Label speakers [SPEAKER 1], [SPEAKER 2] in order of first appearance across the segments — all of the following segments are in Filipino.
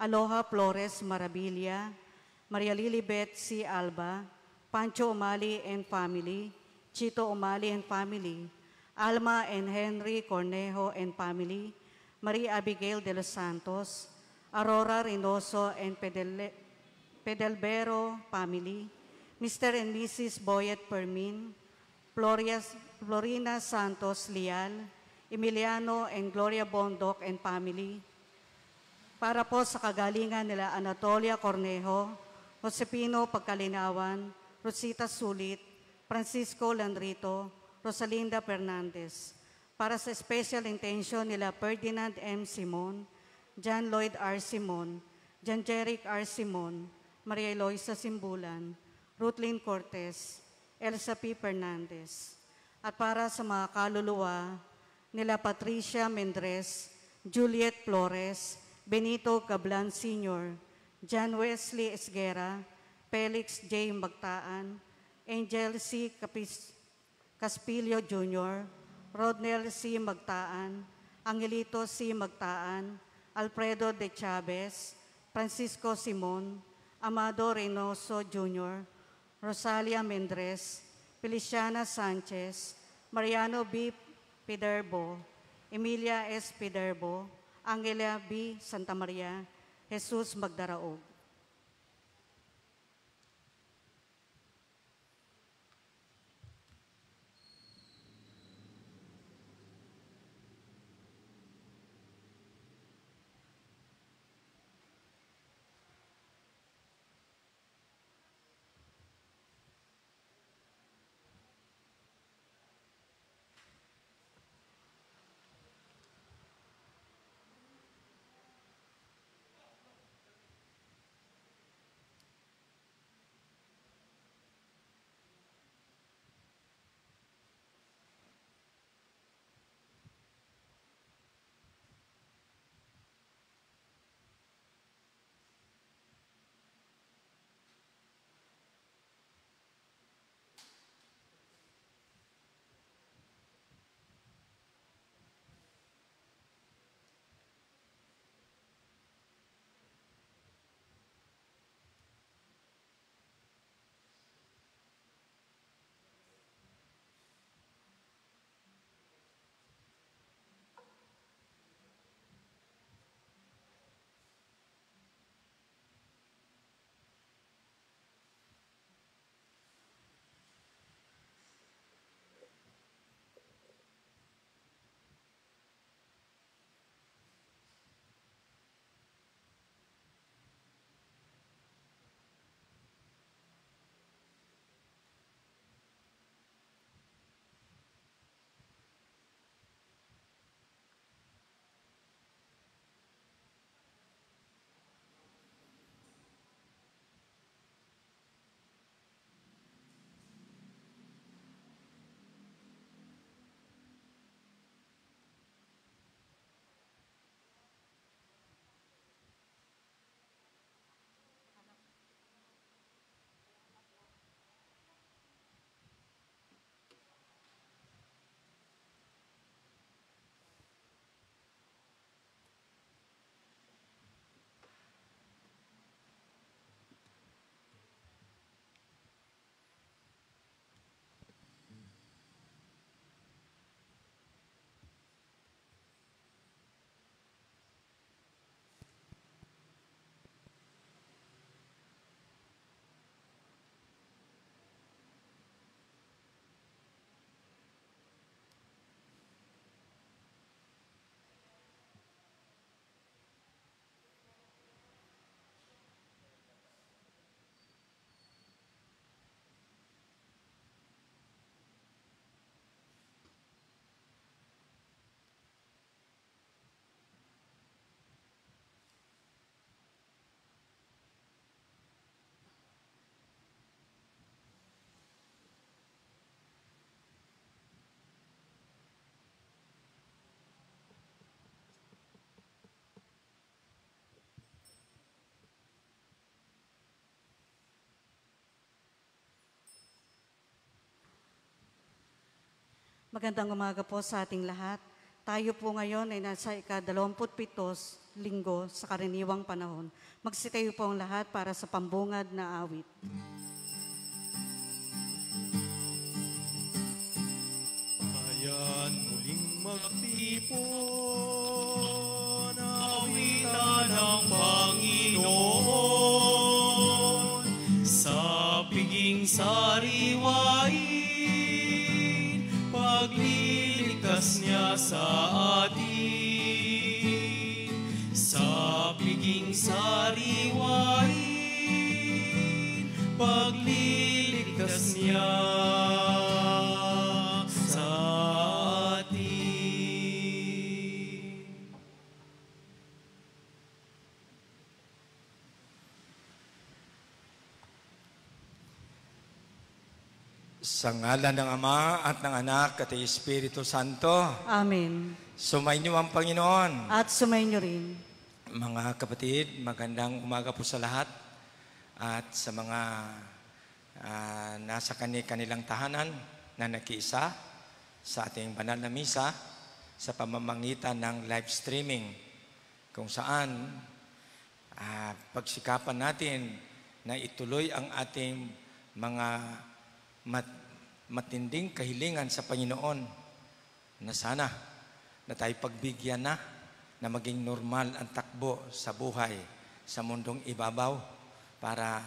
[SPEAKER 1] Aloha Flores Marabilia, Maria Lilibet C. Alba, Pancho Umali and family, Chito Umali and family, Alma and Henry Cornejo and family, Maria Abigail de los Santos, Aurora Reynoso and Pedele Pedelbero family, Mr. and Mrs. Boyet Permin, Florias, Florina Santos Lial, Emiliano and Gloria Bondoc and family, para po sa kagalingan nila Anatolia Cornejo, Josepino Pagkalinawan, Rosita Sulit, Francisco Landrito, Rosalinda Fernandez. Para sa special intention nila Ferdinand M. Simon, John Lloyd R. Simon, John Jeric R. Simon, Maria Eloisa Simbulan, Rutlin Cortez, Elsa P. Fernandez. At para sa mga kaluluwa nila Patricia Mendres, Juliet Flores, Benito Cablan Sr., John Wesley Esguera, Felix J. Magtaan, Angel C. Capis Caspilio Jr., Rodnel C. Magtaan, Angelito C. Magtaan, Alfredo de Chavez, Francisco Simon, Amado Reynoso Jr., Rosalia Mendres, Feliciana Sanchez, Mariano B. Piderbo, Emilia S. Piderbo, Angela B. Santa Maria, Jesus Magdaraog. Magandang umaga po sa ating lahat. Tayo po ngayon ay nasa ikadalawamputpitos linggo sa karaniwang panahon. Magsitayo po ang lahat para sa pambungad na awit.
[SPEAKER 2] Ayan muling magtipon, awitan ng Panginoon sa piging sariwan. ligtas niya sa atin sa piging sariwain pagliligtas niya.
[SPEAKER 3] Sa ngalan ng Ama at ng Anak at ng Espiritu Santo.
[SPEAKER 1] Amen.
[SPEAKER 3] Sumainyo ang Panginoon.
[SPEAKER 1] At sumainyo rin.
[SPEAKER 3] Mga kapatid, magandang umaga po sa lahat at sa mga uh, nasa kanilang tahanan na nakiisa sa ating banal na misa sa pamamagitan ng live streaming kung saan uh, pagsikapan natin na ituloy ang ating mga matinding kahilingan sa Panginoon na sana na tayo pagbigyan na na maging normal ang takbo sa buhay sa mundong ibabaw para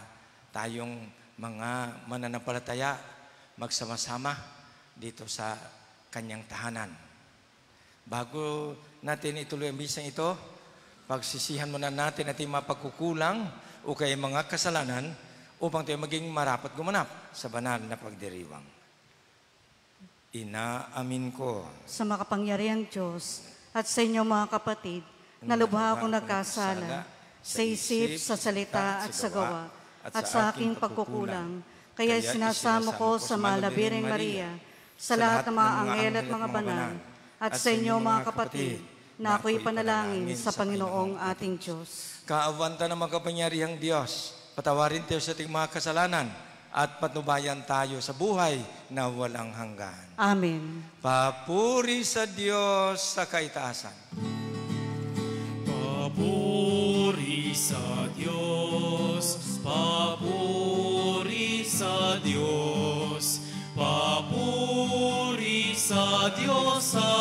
[SPEAKER 3] tayong mga mananampalataya magsama-sama dito sa kanyang tahanan. Bago natin ituloy ang bisang ito, pagsisihan muna natin ating mga pagkukulang o kay mga kasalanan upang tayo maging marapat gumanap sa banal na pagdiriwang. Inaamin ko
[SPEAKER 1] sa makapangyarihang Diyos at sa inyo mga kapatid na lubha akong nagkasala sa isip, sa salita at sa gawa at sa aking pagkukulang. Kaya sinasamo ko sa malabiring Maria, sa lahat ng mga anghel at mga banal, at sa inyo mga kapatid, na ako'y panalangin sa Panginoong ating Diyos.
[SPEAKER 3] Kaawanta ng makapangyarihang Diyos, patawarin tayo sa ating mga kasalanan at patnubayan tayo sa buhay na walang hanggan.
[SPEAKER 1] Amen.
[SPEAKER 3] Papuri sa Diyos sa kaitaasan. Papuri
[SPEAKER 2] sa Diyos, papuri sa Diyos, papuri sa Diyos sa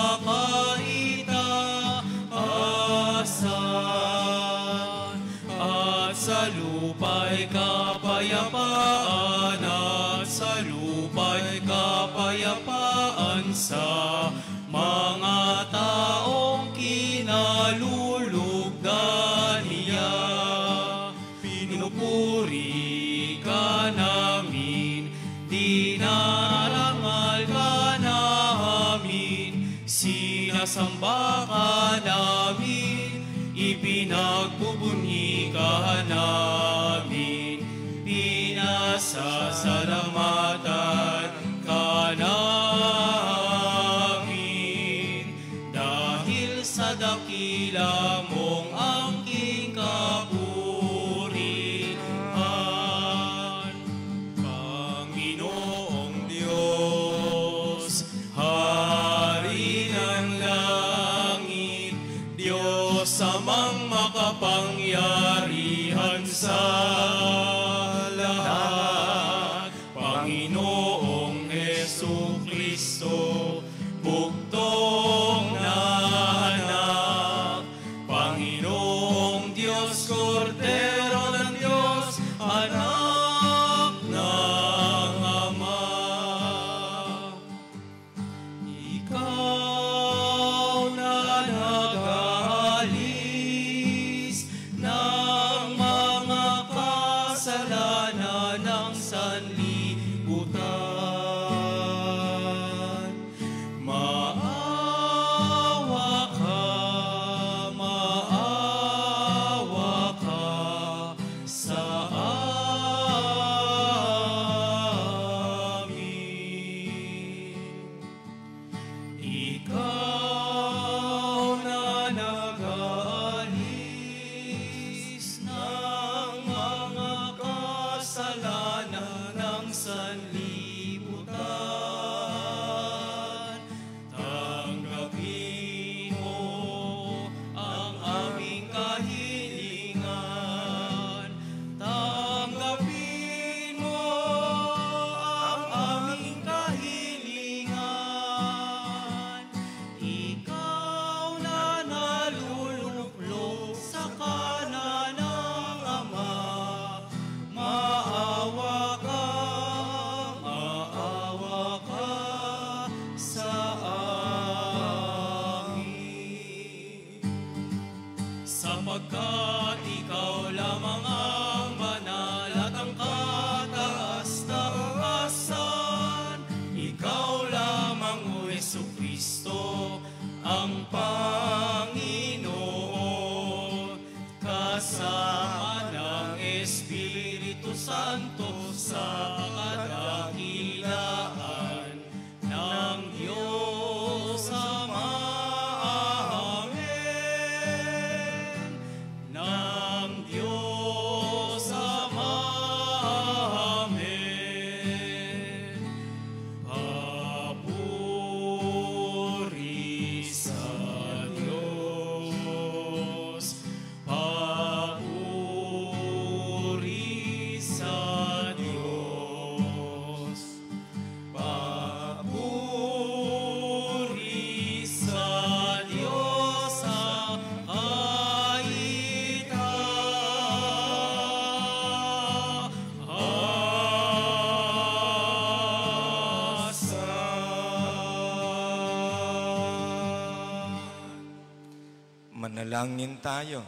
[SPEAKER 3] Manalangin tayo.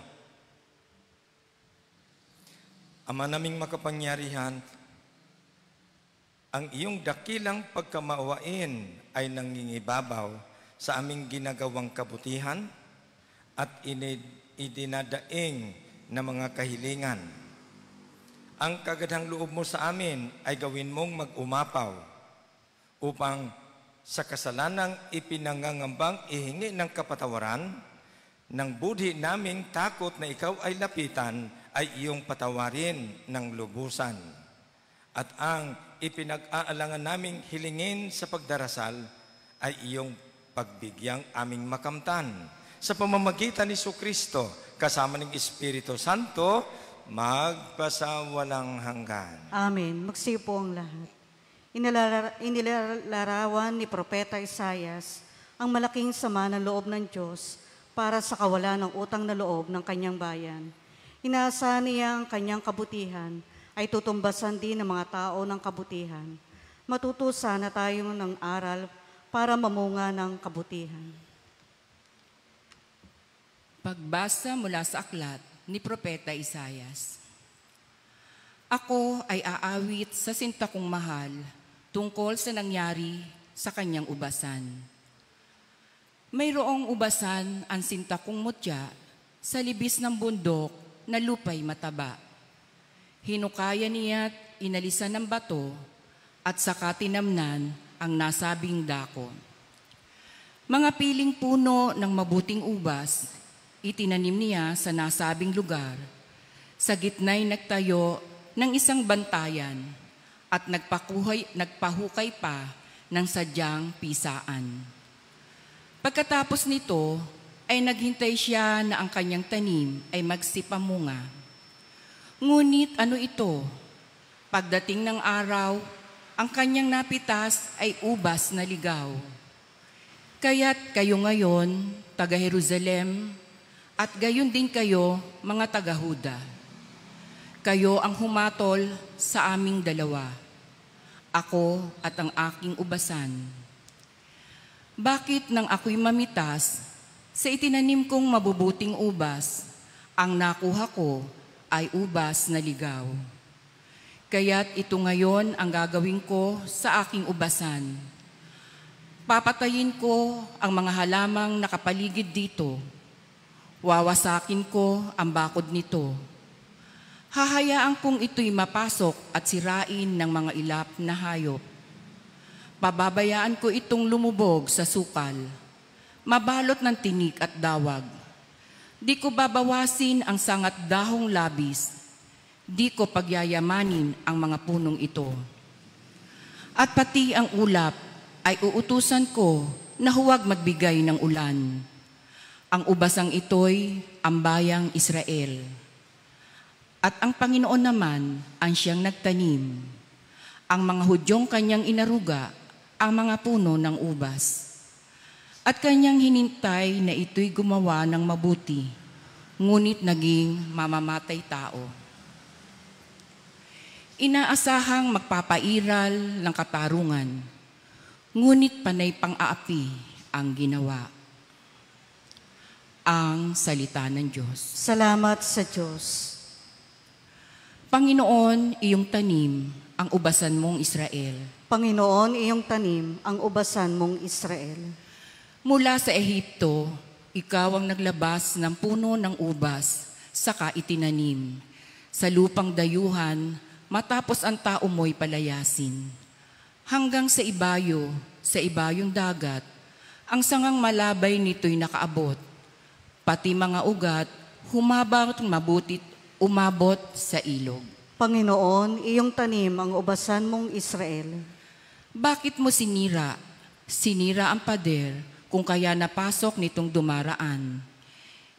[SPEAKER 3] Ama naming makapangyarihan, ang iyong dakilang pagkamauwain ay nangingibabaw sa aming ginagawang kabutihan at idinadaing na mga kahilingan. Ang kagadhang loob mo sa amin ay gawin mong mag-umapaw upang sa kasalanang ipinangangambang ihingi ng kapatawaran, ng budhi naming takot na ikaw ay lapitan ay iyong patawarin ng lubusan. At ang ipinag-aalangan naming hilingin sa pagdarasal ay iyong pagbigyang aming makamtan. Sa pamamagitan ni Kristo kasama ng Espiritu Santo, magpasawalang hanggan.
[SPEAKER 1] Amen. Magsiyo po ang lahat. Inilarawan ni Propeta Isayas ang malaking sama ng loob ng Diyos para sa kawalan ng utang na loob ng kanyang bayan. Inaasahan niya ang kanyang kabutihan ay tutumbasan din ng mga tao ng kabutihan. Matuto sana tayo ng aral para mamunga ng kabutihan. Pagbasa mula sa aklat ni Propeta Isayas.
[SPEAKER 4] Ako ay aawit sa sinta kong mahal tungkol sa nangyari sa kanyang ubasan. Mayroong ubasan ang kong mutya sa libis ng bundok na lupay mataba. Hinukaya niya't inalisan ng bato at saka tinamnan ang nasabing dako. Mga piling puno ng mabuting ubas, itinanim niya sa nasabing lugar. Sa gitna'y nagtayo ng isang bantayan at nagpakuhay, nagpahukay pa ng sadyang pisaan. Pagkatapos nito, ay naghintay siya na ang kanyang tanim ay magsipamunga. Ngunit ano ito? Pagdating ng araw, ang kanyang napitas ay ubas na ligaw. Kaya't kayo ngayon, taga Jerusalem, at gayon din kayo, mga taga Huda. Kayo ang humatol sa aming dalawa, ako at ang aking ubasan bakit nang ako'y mamitas sa itinanim kong mabubuting ubas, ang nakuha ko ay ubas na ligaw. Kaya't ito ngayon ang gagawin ko sa aking ubasan. Papatayin ko ang mga halamang nakapaligid dito. Wawasakin ko ang bakod nito. Hahayaan kong ito'y mapasok at sirain ng mga ilap na hayop. Pababayaan ko itong lumubog sa sukal, mabalot ng tinik at dawag. Di ko babawasin ang sangat dahong labis, di ko pagyayamanin ang mga punong ito. At pati ang ulap ay uutusan ko na huwag magbigay ng ulan. Ang ubasang ito'y ang bayang Israel. At ang Panginoon naman ang siyang nagtanim. Ang mga hudyong kanyang inaruga ang mga puno ng ubas. At kanyang hinintay na ito'y gumawa ng mabuti, ngunit naging mamamatay tao. Inaasahang magpapairal ng katarungan, ngunit panay pang-aapi ang ginawa. Ang salita ng Diyos.
[SPEAKER 1] Salamat sa Diyos.
[SPEAKER 4] Panginoon, iyong tanim, ang ubasan mong Israel
[SPEAKER 1] Panginoon, iyong tanim ang ubasan mong Israel. Mula sa
[SPEAKER 4] Ehipto, ikaw ang naglabas ng puno ng ubas, saka itinanim. Sa lupang dayuhan, matapos ang tao mo'y palayasin. Hanggang sa ibayo, sa ibayong dagat, ang sangang malabay nito'y nakaabot. Pati mga ugat, humabang mabutit umabot sa ilog. Panginoon, iyong tanim ang ubasan mong Israel. Bakit mo sinira? Sinira ang pader kung kaya napasok nitong dumaraan.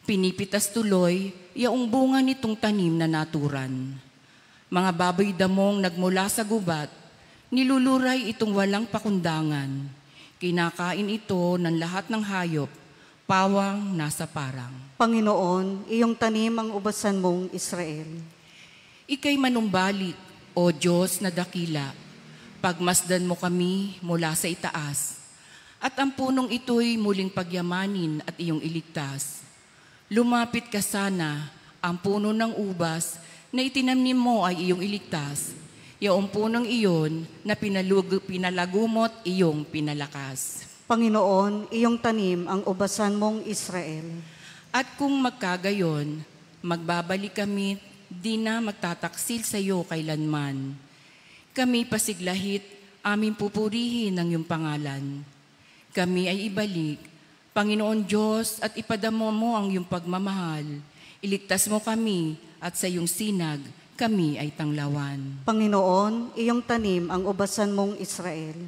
[SPEAKER 4] Pinipitas tuloy yaong bunga nitong tanim na naturan. Mga baboy damong nagmula sa gubat, niluluray itong walang pakundangan. Kinakain ito ng lahat ng hayop, pawang nasa parang.
[SPEAKER 1] Panginoon, iyong tanim ang ubasan mong Israel.
[SPEAKER 4] Ikay manumbalik, O Diyos na dakila, pagmasdan mo kami mula sa itaas, at ang punong ito'y muling pagyamanin at iyong iligtas. Lumapit ka sana, ang puno ng ubas na itinamnim mo ay iyong iligtas. Iyong punong iyon na pinalug, pinalagumot iyong pinalakas. Panginoon, iyong tanim
[SPEAKER 1] ang ubasan
[SPEAKER 4] mong Israel. At kung magkagayon, magbabalik kami, di na magtataksil sa iyo kailanman. Kami pasiglahit, aming pupurihin ang iyong pangalan. Kami ay ibalik, Panginoon Diyos, at ipadamo mo ang iyong pagmamahal. Iligtas mo kami at sa iyong
[SPEAKER 1] sinag, kami ay tanglawan. Panginoon, iyong tanim ang ubasan mong Israel.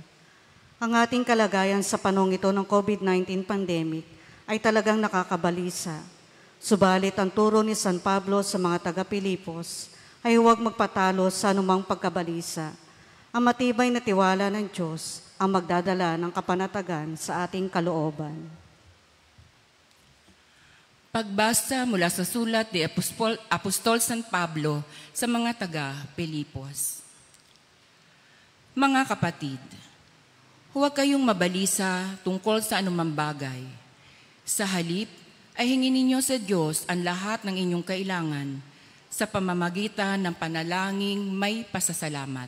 [SPEAKER 1] Ang ating kalagayan sa panong ito ng COVID-19 pandemic ay talagang nakakabalisa. Subalit ang turo ni San Pablo sa mga taga-Pilipos ay huwag magpatalo sa anumang pagkabalisa. Ang matibay na tiwala ng Diyos ang magdadala ng kapanatagan sa ating kalooban.
[SPEAKER 4] Pagbasa mula sa sulat ni Apostol, Apostol San Pablo sa mga taga Pilipos. Mga kapatid, huwag kayong mabalisa tungkol sa anumang bagay. Sa halip, ay hingin ninyo sa Diyos ang lahat ng inyong kailangan sa pamamagitan ng panalangin may pasasalamat.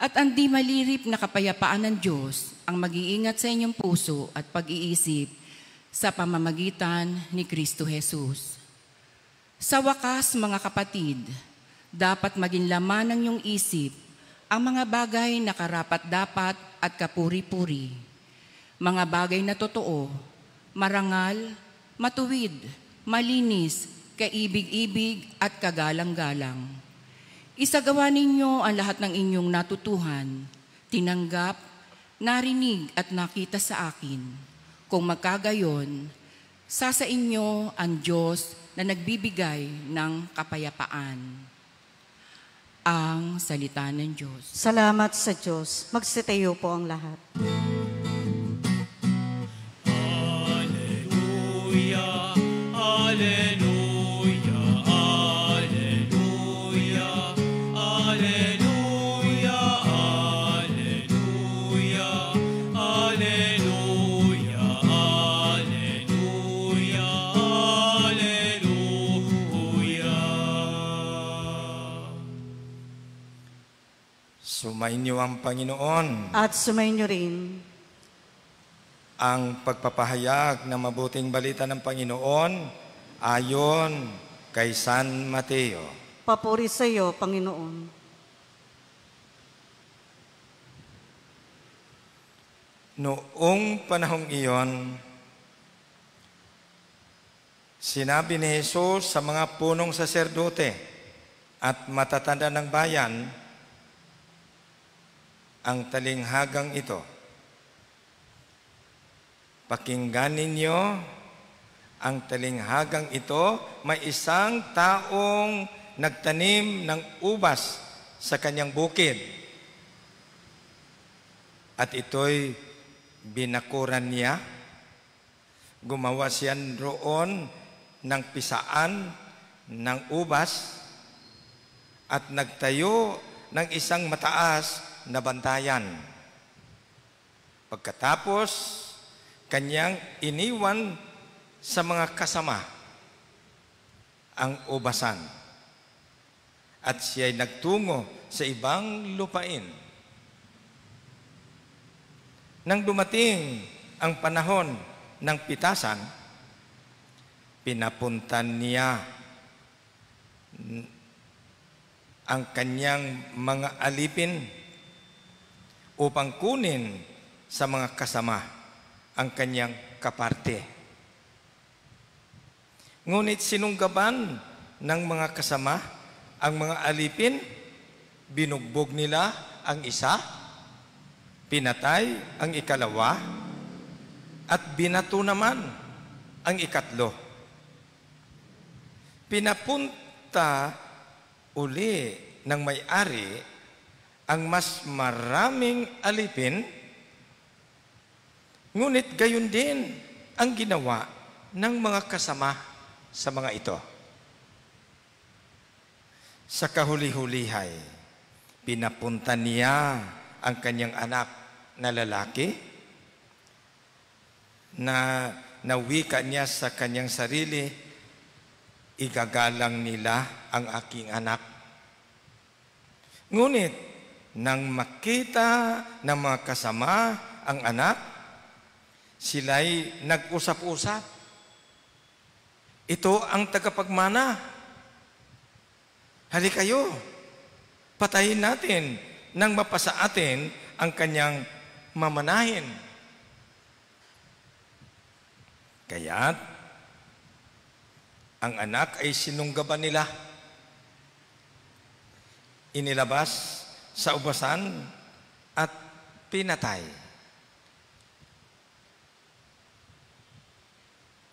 [SPEAKER 4] At ang di malirip na kapayapaan ng Diyos ang mag-iingat sa inyong puso at pag-iisip sa pamamagitan ni Kristo Jesus. Sa wakas, mga kapatid, dapat maging laman ng iyong isip ang mga bagay na karapat-dapat at kapuri-puri. Mga bagay na totoo, marangal, matuwid, malinis, kaibig-ibig at kagalang-galang. Isagawa ninyo ang lahat ng inyong natutuhan, tinanggap, narinig at nakita sa akin. Kung magkagayon, sa sa inyo ang Diyos na nagbibigay ng kapayapaan. Ang salita ng Diyos.
[SPEAKER 1] Salamat sa Diyos. Magsitayo po ang lahat.
[SPEAKER 3] Sumainyo ang Panginoon.
[SPEAKER 1] At sumainyo rin.
[SPEAKER 3] Ang pagpapahayag ng mabuting balita ng Panginoon ayon kay San Mateo.
[SPEAKER 1] Papuri sa iyo, Panginoon.
[SPEAKER 3] Noong panahong iyon, sinabi ni Jesus sa mga punong saserdote at matatanda ng bayan, ang talinghagang ito. Pakingganin ninyo ang talinghagang ito, may isang taong nagtanim ng ubas sa kanyang bukid. At ito'y binakuran niya. Gumawa siya roon ng pisaan ng ubas at nagtayo ng isang mataas nabantayan. Pagkatapos, kanyang iniwan sa mga kasama ang ubasan at siya'y nagtungo sa ibang lupain. Nang dumating ang panahon ng pitasan, pinapuntan niya ang kanyang mga alipin upang kunin sa mga kasama ang kanyang kaparte. Ngunit sinunggaban ng mga kasama ang mga alipin, binugbog nila ang isa, pinatay ang ikalawa, at binato naman ang ikatlo. Pinapunta uli ng may-ari ang mas maraming alipin, ngunit gayon din ang ginawa ng mga kasama sa mga ito. Sa kahuli-hulihay, pinapunta niya ang kanyang anak na lalaki na nawika niya sa kanyang sarili, igagalang nila ang aking anak. Ngunit, nang makita ng mga kasama ang anak, sila'y nag-usap-usap. Ito ang tagapagmana. Hali kayo, patayin natin nang mapasa atin ang kanyang mamanahin. Kaya, ang anak ay sinunggaban nila. Inilabas sa ubasan at pinatay.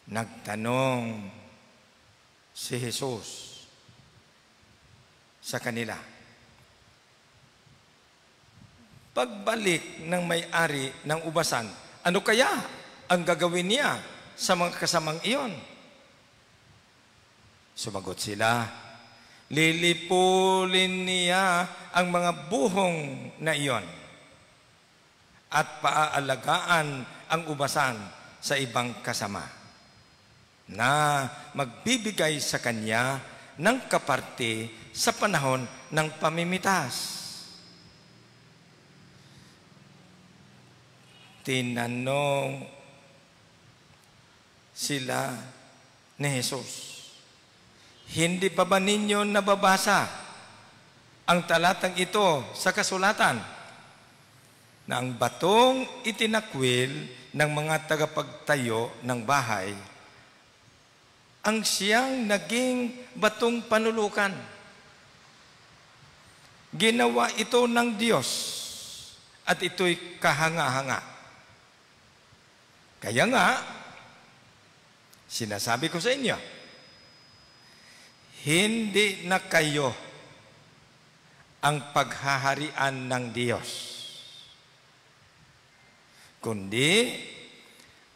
[SPEAKER 3] Nagtanong si Jesus sa kanila. Pagbalik ng may-ari ng ubasan, ano kaya ang gagawin niya sa mga kasamang iyon? Sumagot sila, Lilipulin niya ang mga buhong na iyon at paaalagaan ang ubasan sa ibang kasama na magbibigay sa kanya ng kaparte sa panahon ng pamimitas. Tinanong sila ni Jesus. Hindi pa ba ninyo nababasa ang talatang ito sa kasulatan na ang batong itinakwil ng mga tagapagtayo ng bahay ang siyang naging batong panulukan. Ginawa ito ng Diyos at ito'y kahanga-hanga. Kaya nga, sinasabi ko sa inyo, hindi na kayo ang paghaharian ng Diyos, kundi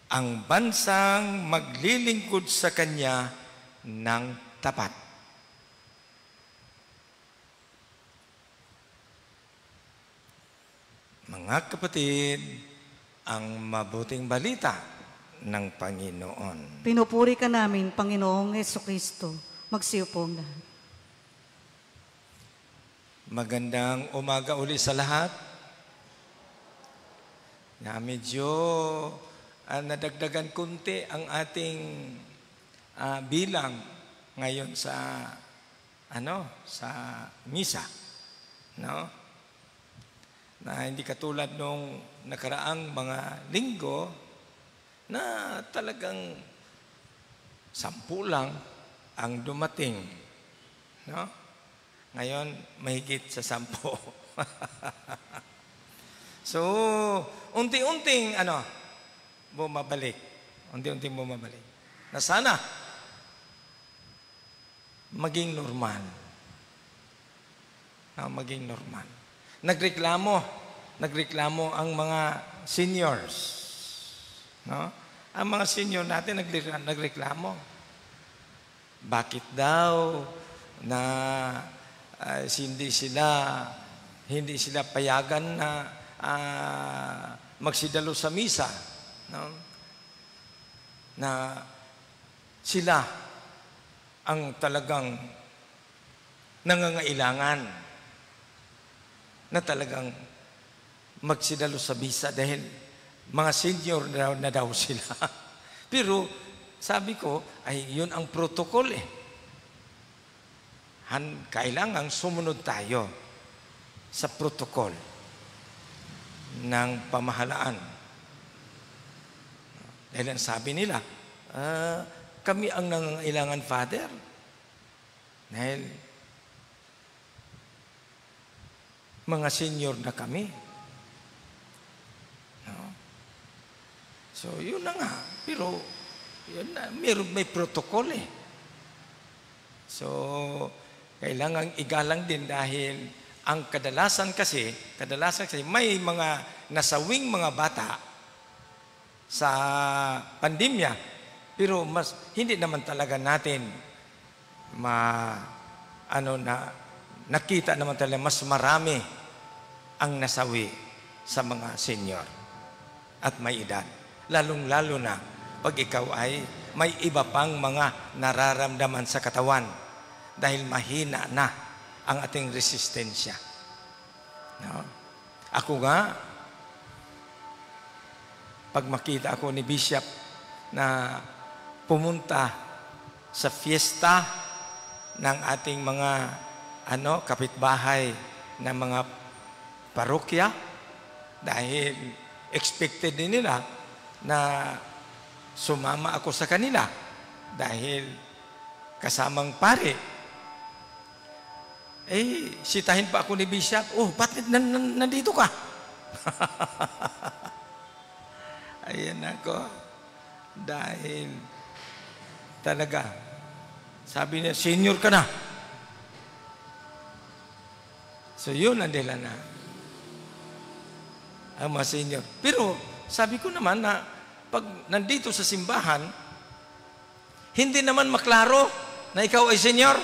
[SPEAKER 3] ang bansang maglilingkod sa Kanya ng tapat. Mga kapatid, ang mabuting balita ng Panginoon.
[SPEAKER 1] Pinupuri ka namin, Panginoong Yeso Kristo. Magsiyo po ang lahat.
[SPEAKER 3] Magandang umaga uli sa lahat. Na medyo uh, nadagdagan kunti ang ating uh, bilang ngayon sa ano sa misa no na hindi katulad nung nakaraang mga linggo na talagang sampu lang ang dumating. No? Ngayon, mahigit sa sampo. so, unti-unting ano, bumabalik. Unti-unting bumabalik. Na sana, maging normal. Na maging normal. Nagreklamo, nagreklamo ang mga seniors. No? Ang mga senior natin nagreklamo. Bakit daw na uh, hindi sila hindi sila payagan na uh, magsidalo sa misa no? na sila ang talagang nangangailangan na talagang magsidalo sa misa dahil mga senior na, na daw sila. Pero sabi ko, ay yun ang protocol eh. Han, kailangan sumunod tayo sa protocol ng pamahalaan. Dahil ang sabi nila, uh, kami ang nangangailangan, Father. Dahil mga senior na kami. No? So, yun na nga. Pero yun na, may, may protocol eh. So, kailangan igalang din dahil ang kadalasan kasi, kadalasan kasi may mga nasawing mga bata sa pandemya. Pero mas hindi naman talaga natin ma ano na nakita naman talaga mas marami ang nasawi sa mga senior at may edad. Lalong-lalo na pag ikaw ay may iba pang mga nararamdaman sa katawan dahil mahina na ang ating resistensya. No? Ako nga, pag makita ako ni Bishop na pumunta sa fiesta ng ating mga ano kapitbahay ng mga parokya dahil expected din nila na Sumama ako sa kanila dahil kasamang pare. Eh, sitahin pa ako ni Bishop. Oh, bakit nan nan nandito ka? Ayan ako. Dahil talaga, sabi niya, senior ka na. So yun ang dahilan na ang mga senior. Pero sabi ko naman na pag nandito sa simbahan, hindi naman maklaro na ikaw ay senyor.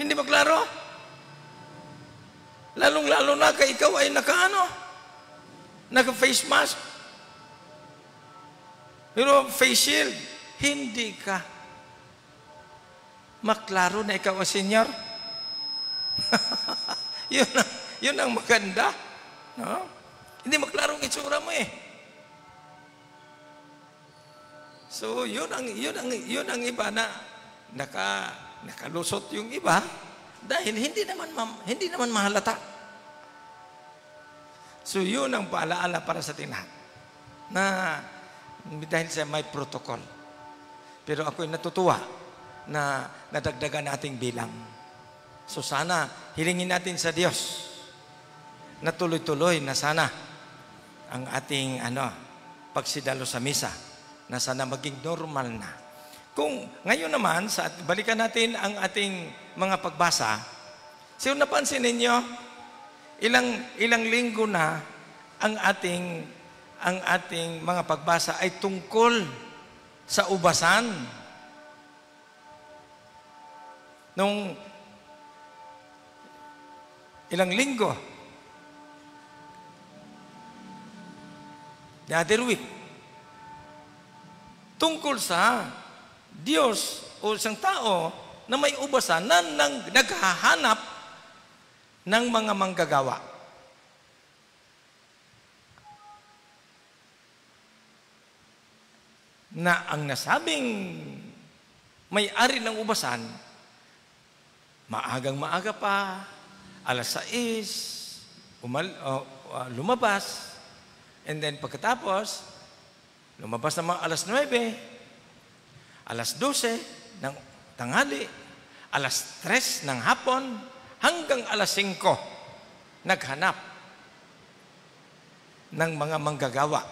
[SPEAKER 3] Hindi maklaro. Lalong-lalo na kay ikaw ay nakaano, naka-face mask. Pero face shield, hindi ka maklaro na ikaw ay senyor. yun, ang, yun ang maganda. No? Hindi maklaro maklarong itsura mo eh. So yun ang yun ang yun ang iba na naka nakalusot yung iba dahil hindi naman hindi naman mahalata. So yun ang paalaala para sa atin lahat na dahil sa may protocol. Pero ako'y natutuwa na nadagdagan nating bilang. So sana hilingin natin sa Diyos na tuloy-tuloy na sana ang ating ano, pagsidalo sa misa na sana maging normal na. Kung ngayon naman, sa, balikan natin ang ating mga pagbasa. So napansin ninyo, ilang, ilang linggo na ang ating, ang ating mga pagbasa ay tungkol sa ubasan. Nung ilang linggo, the other week, tungkol sa Diyos o isang tao na may ubasan na nang, naghahanap ng mga manggagawa. Na ang nasabing may-ari ng ubasan, maagang maaga pa, alas 6, umal, uh, uh, lumabas, and then pagkatapos, Lumabas na mga alas 9, alas 12 ng tanghali, alas 3 ng hapon, hanggang alas 5, naghanap ng mga manggagawa.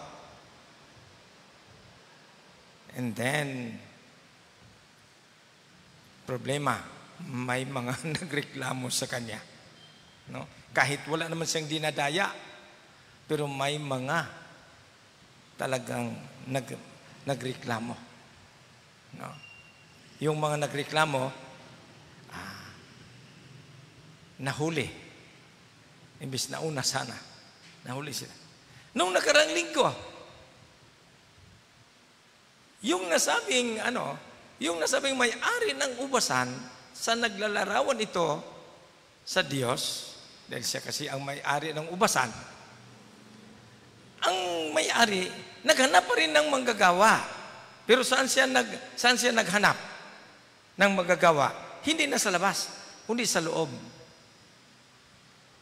[SPEAKER 3] And then, problema, may mga nagreklamo sa kanya. No? Kahit wala naman siyang dinadaya, pero may mga talagang nag, nagreklamo. No? Yung mga nagreklamo, ah, nahuli. Imbis na una sana, nahuli sila. Nung nakarang linggo, yung nasabing, ano, yung nasabing may-ari ng ubasan sa naglalarawan ito sa Diyos, dahil siya kasi ang may-ari ng ubasan, ang may-ari naghanap pa rin ng manggagawa. Pero saan siya, nag, saan siya naghanap ng magagawa? Hindi na sa labas, kundi sa loob.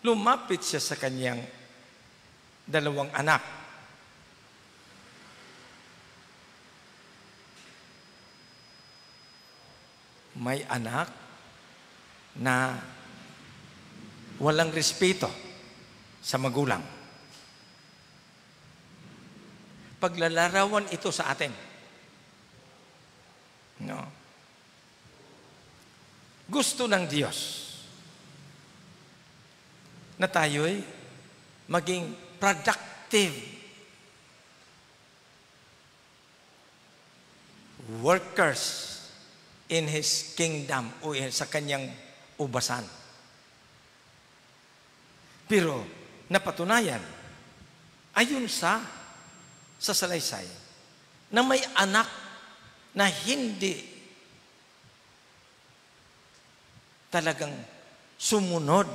[SPEAKER 3] Lumapit siya sa kanyang dalawang anak. May anak na walang respeto sa magulang. Paglalarawan ito sa atin. No. Gusto ng Diyos na tayo'y maging productive workers in His kingdom o sa Kanyang ubasan. Pero napatunayan, ayun sa sa salaysay na may anak na hindi talagang sumunod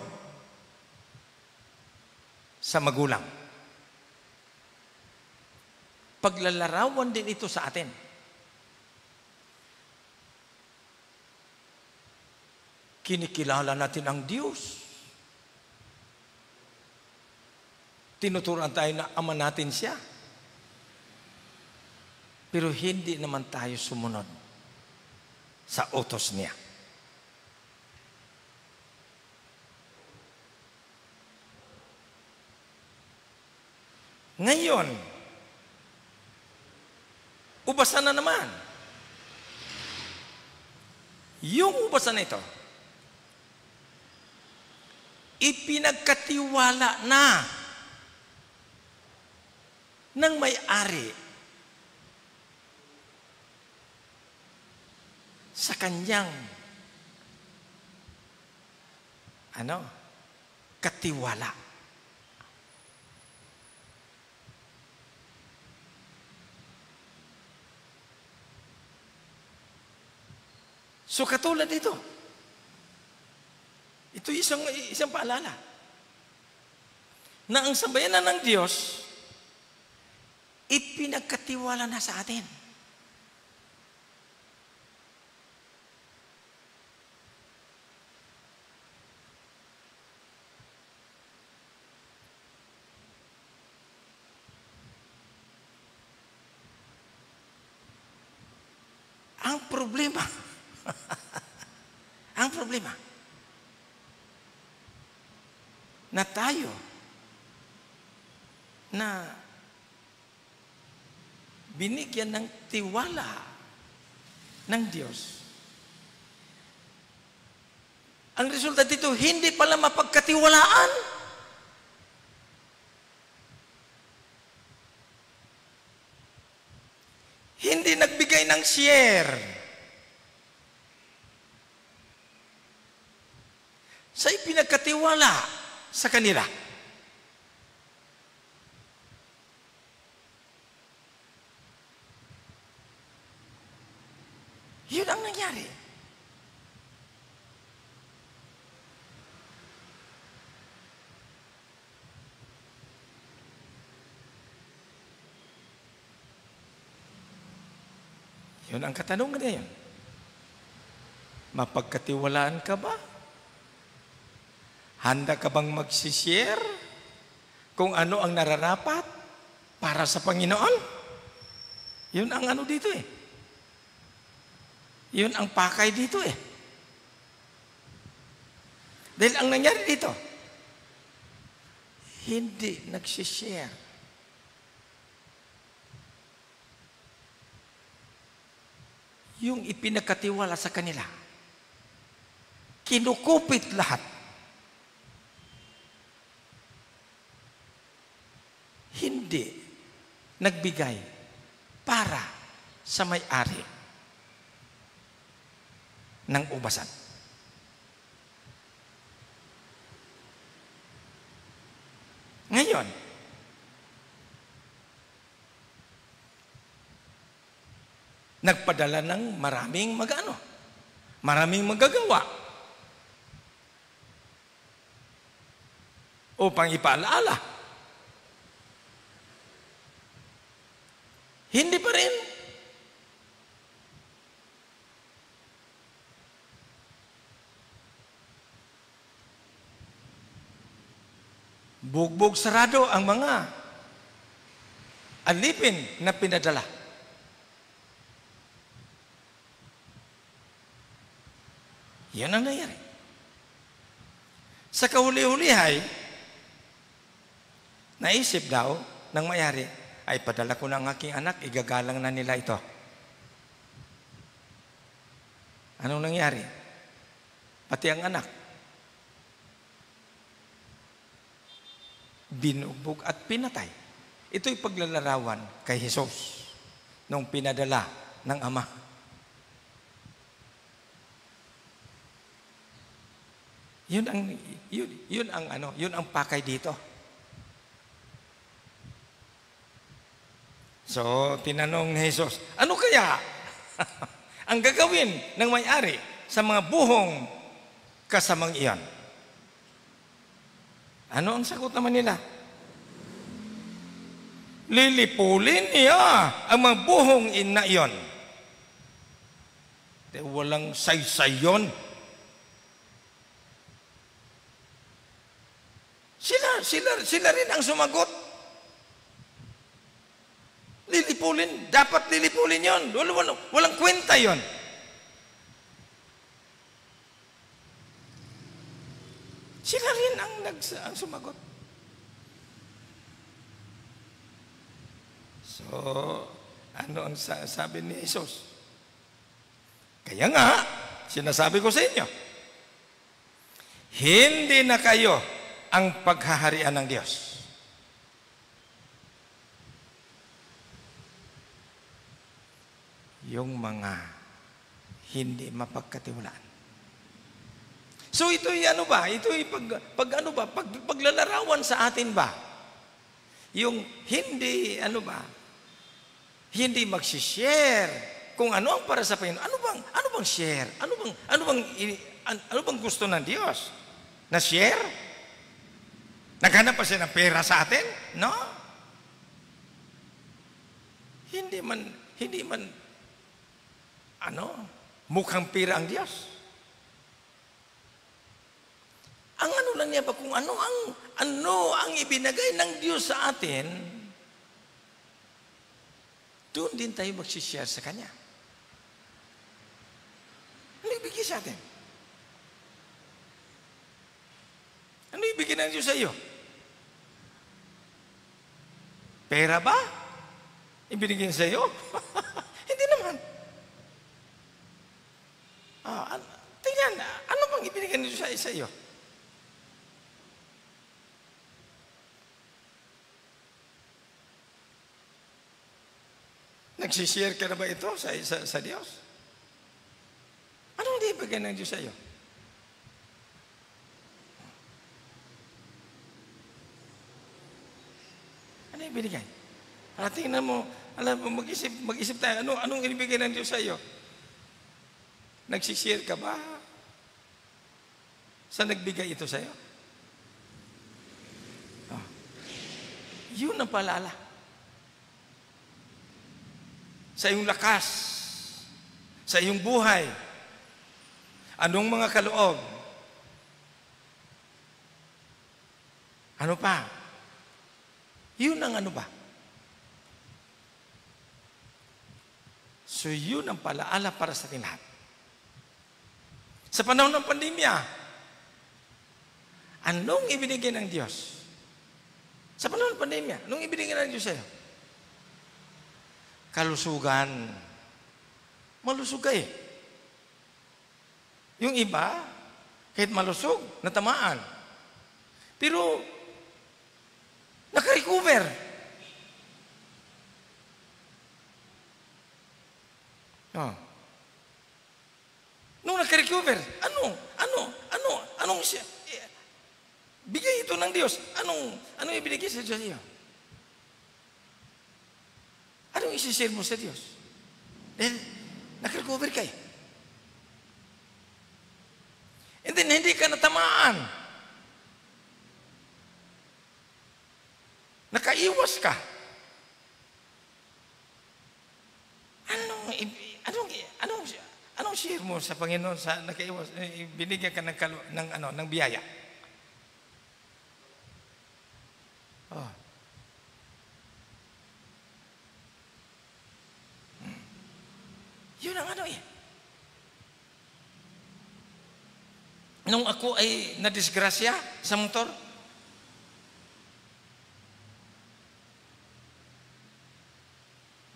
[SPEAKER 3] sa magulang. Paglalarawan din ito sa atin. Kinikilala natin ang Diyos. Tinuturuan tayo na ama natin siya. Pero hindi naman tayo sumunod sa utos niya. Ngayon, ubasan na naman. Yung ubasan ito, ipinagkatiwala na ng may-ari sa kanyang ano? Katiwala. So katulad ito. Ito isang isang paalala na ang sambayanan ng Diyos ipinagkatiwala na sa atin. na tayo na binigyan ng tiwala ng Diyos. Ang resulta dito, hindi pala mapagkatiwalaan. Hindi nagbigay ng share. Sa ipinagkatiwala, sa kanila. Yun ang nangyari. Yun ang katanungan na yun. Mapagkatiwalaan ka ba? Handa ka bang magsishare kung ano ang nararapat para sa Panginoon? Yun ang ano dito eh. Yun ang pakay dito eh. Dahil ang nangyari dito, hindi nagsishare. yung ipinagkatiwala sa kanila. Kinukupit lahat. Hindi. Nagbigay para sa may-ari ng ubasan. Ngayon, nagpadala ng maraming magano, maraming magagawa. upang ipaalala Hindi pa rin. Bugbog sarado ang mga alipin na pinadala. Yan ang nangyari. Sa kahuli-hulihay, huli naisip daw ng mayari, ay padala ko ng aking anak, igagalang na nila ito. Anong nangyari? Pati ang anak. Binugbog at pinatay. Ito'y paglalarawan kay Jesus nung pinadala ng Ama. Yun ang yun, yun ang ano, yun ang pakay dito. So, tinanong ni Jesus, ano kaya ang gagawin ng may-ari sa mga buhong kasamang iyan? Ano ang sagot naman nila? Lilipulin niya ang mga buhong ina iyon. De, walang saysay yon. Sila, sila, sila rin ang sumagot. Lilipulin. Dapat lilipulin yon. Walang, walang kwenta yon. Sila rin ang, nags, ang sumagot. So, ano ang sabi ni Jesus? Kaya nga, sinasabi ko sa inyo, hindi na kayo ang paghaharian ng Diyos. yung mga hindi mapagkatiwalaan. So ito ito'y ano ba? Ito'y pag, pag ano ba? Pag, paglalarawan sa atin ba? Yung hindi ano ba? Hindi magsishare kung ano ang para sa Panginoon. Ano bang ano bang share? Ano bang ano bang ano bang gusto ng Diyos? Na share? Naghanap pa siya ng pera sa atin? No? Hindi man hindi man ano, mukhang pira ang Diyos. Ang ano lang niya pa kung ano ang ano ang ibinagay ng Diyos sa atin, doon din tayo magsishare sa Kanya. Ano ibigay sa atin? Ano ibigay ng Diyos sa iyo? Pera ba? Ibinigay sa iyo? Ah, an- tingnan, ano bang ibinigay nito sa, sa iyo? Nagsishare ka na ba ito sa, sa, sa Diyos? Anong di ibigay ng Diyos sa iyo? Ano ibinigay? At ah, tingnan mo, alam mo, mag-isip, mag-isip tayo, ano, anong ibigay ng Diyos sa iyo? Nagsishare ka ba? Sa nagbigay ito sa'yo? Oh. Yun ang palala. Sa iyong lakas, sa iyong buhay, anong mga kaloob? Ano pa? Yun ang ano ba? So yun ang palaala para sa ating lahat sa panahon ng pandemya. Anong ibinigay ng Diyos? Sa panahon ng pandemya, anong ibinigay ng Diyos sa'yo? Kalusugan. Malusog ka eh. Yung iba, kahit malusog, natamaan. Pero, nakarecover. Oh. Nung nagka-recover, ano? Ano? Ano? Anong siya? Bigay ito ng Diyos. Anong, anong ibinigay sa Diyos iyo? Anong isishare mo sa Diyos? Dahil nakarecover ka eh. And then, hindi ka natamaan. Nakaiwas ka. Anong, anong, anong, anong Anong share mo sa Panginoon sa nakaiwas, eh, binigyan ka ng, kalu, ng, ano, ng biyaya? Oh. Hmm. Yun ang ano eh. Nung ako ay nadisgrasya sa motor,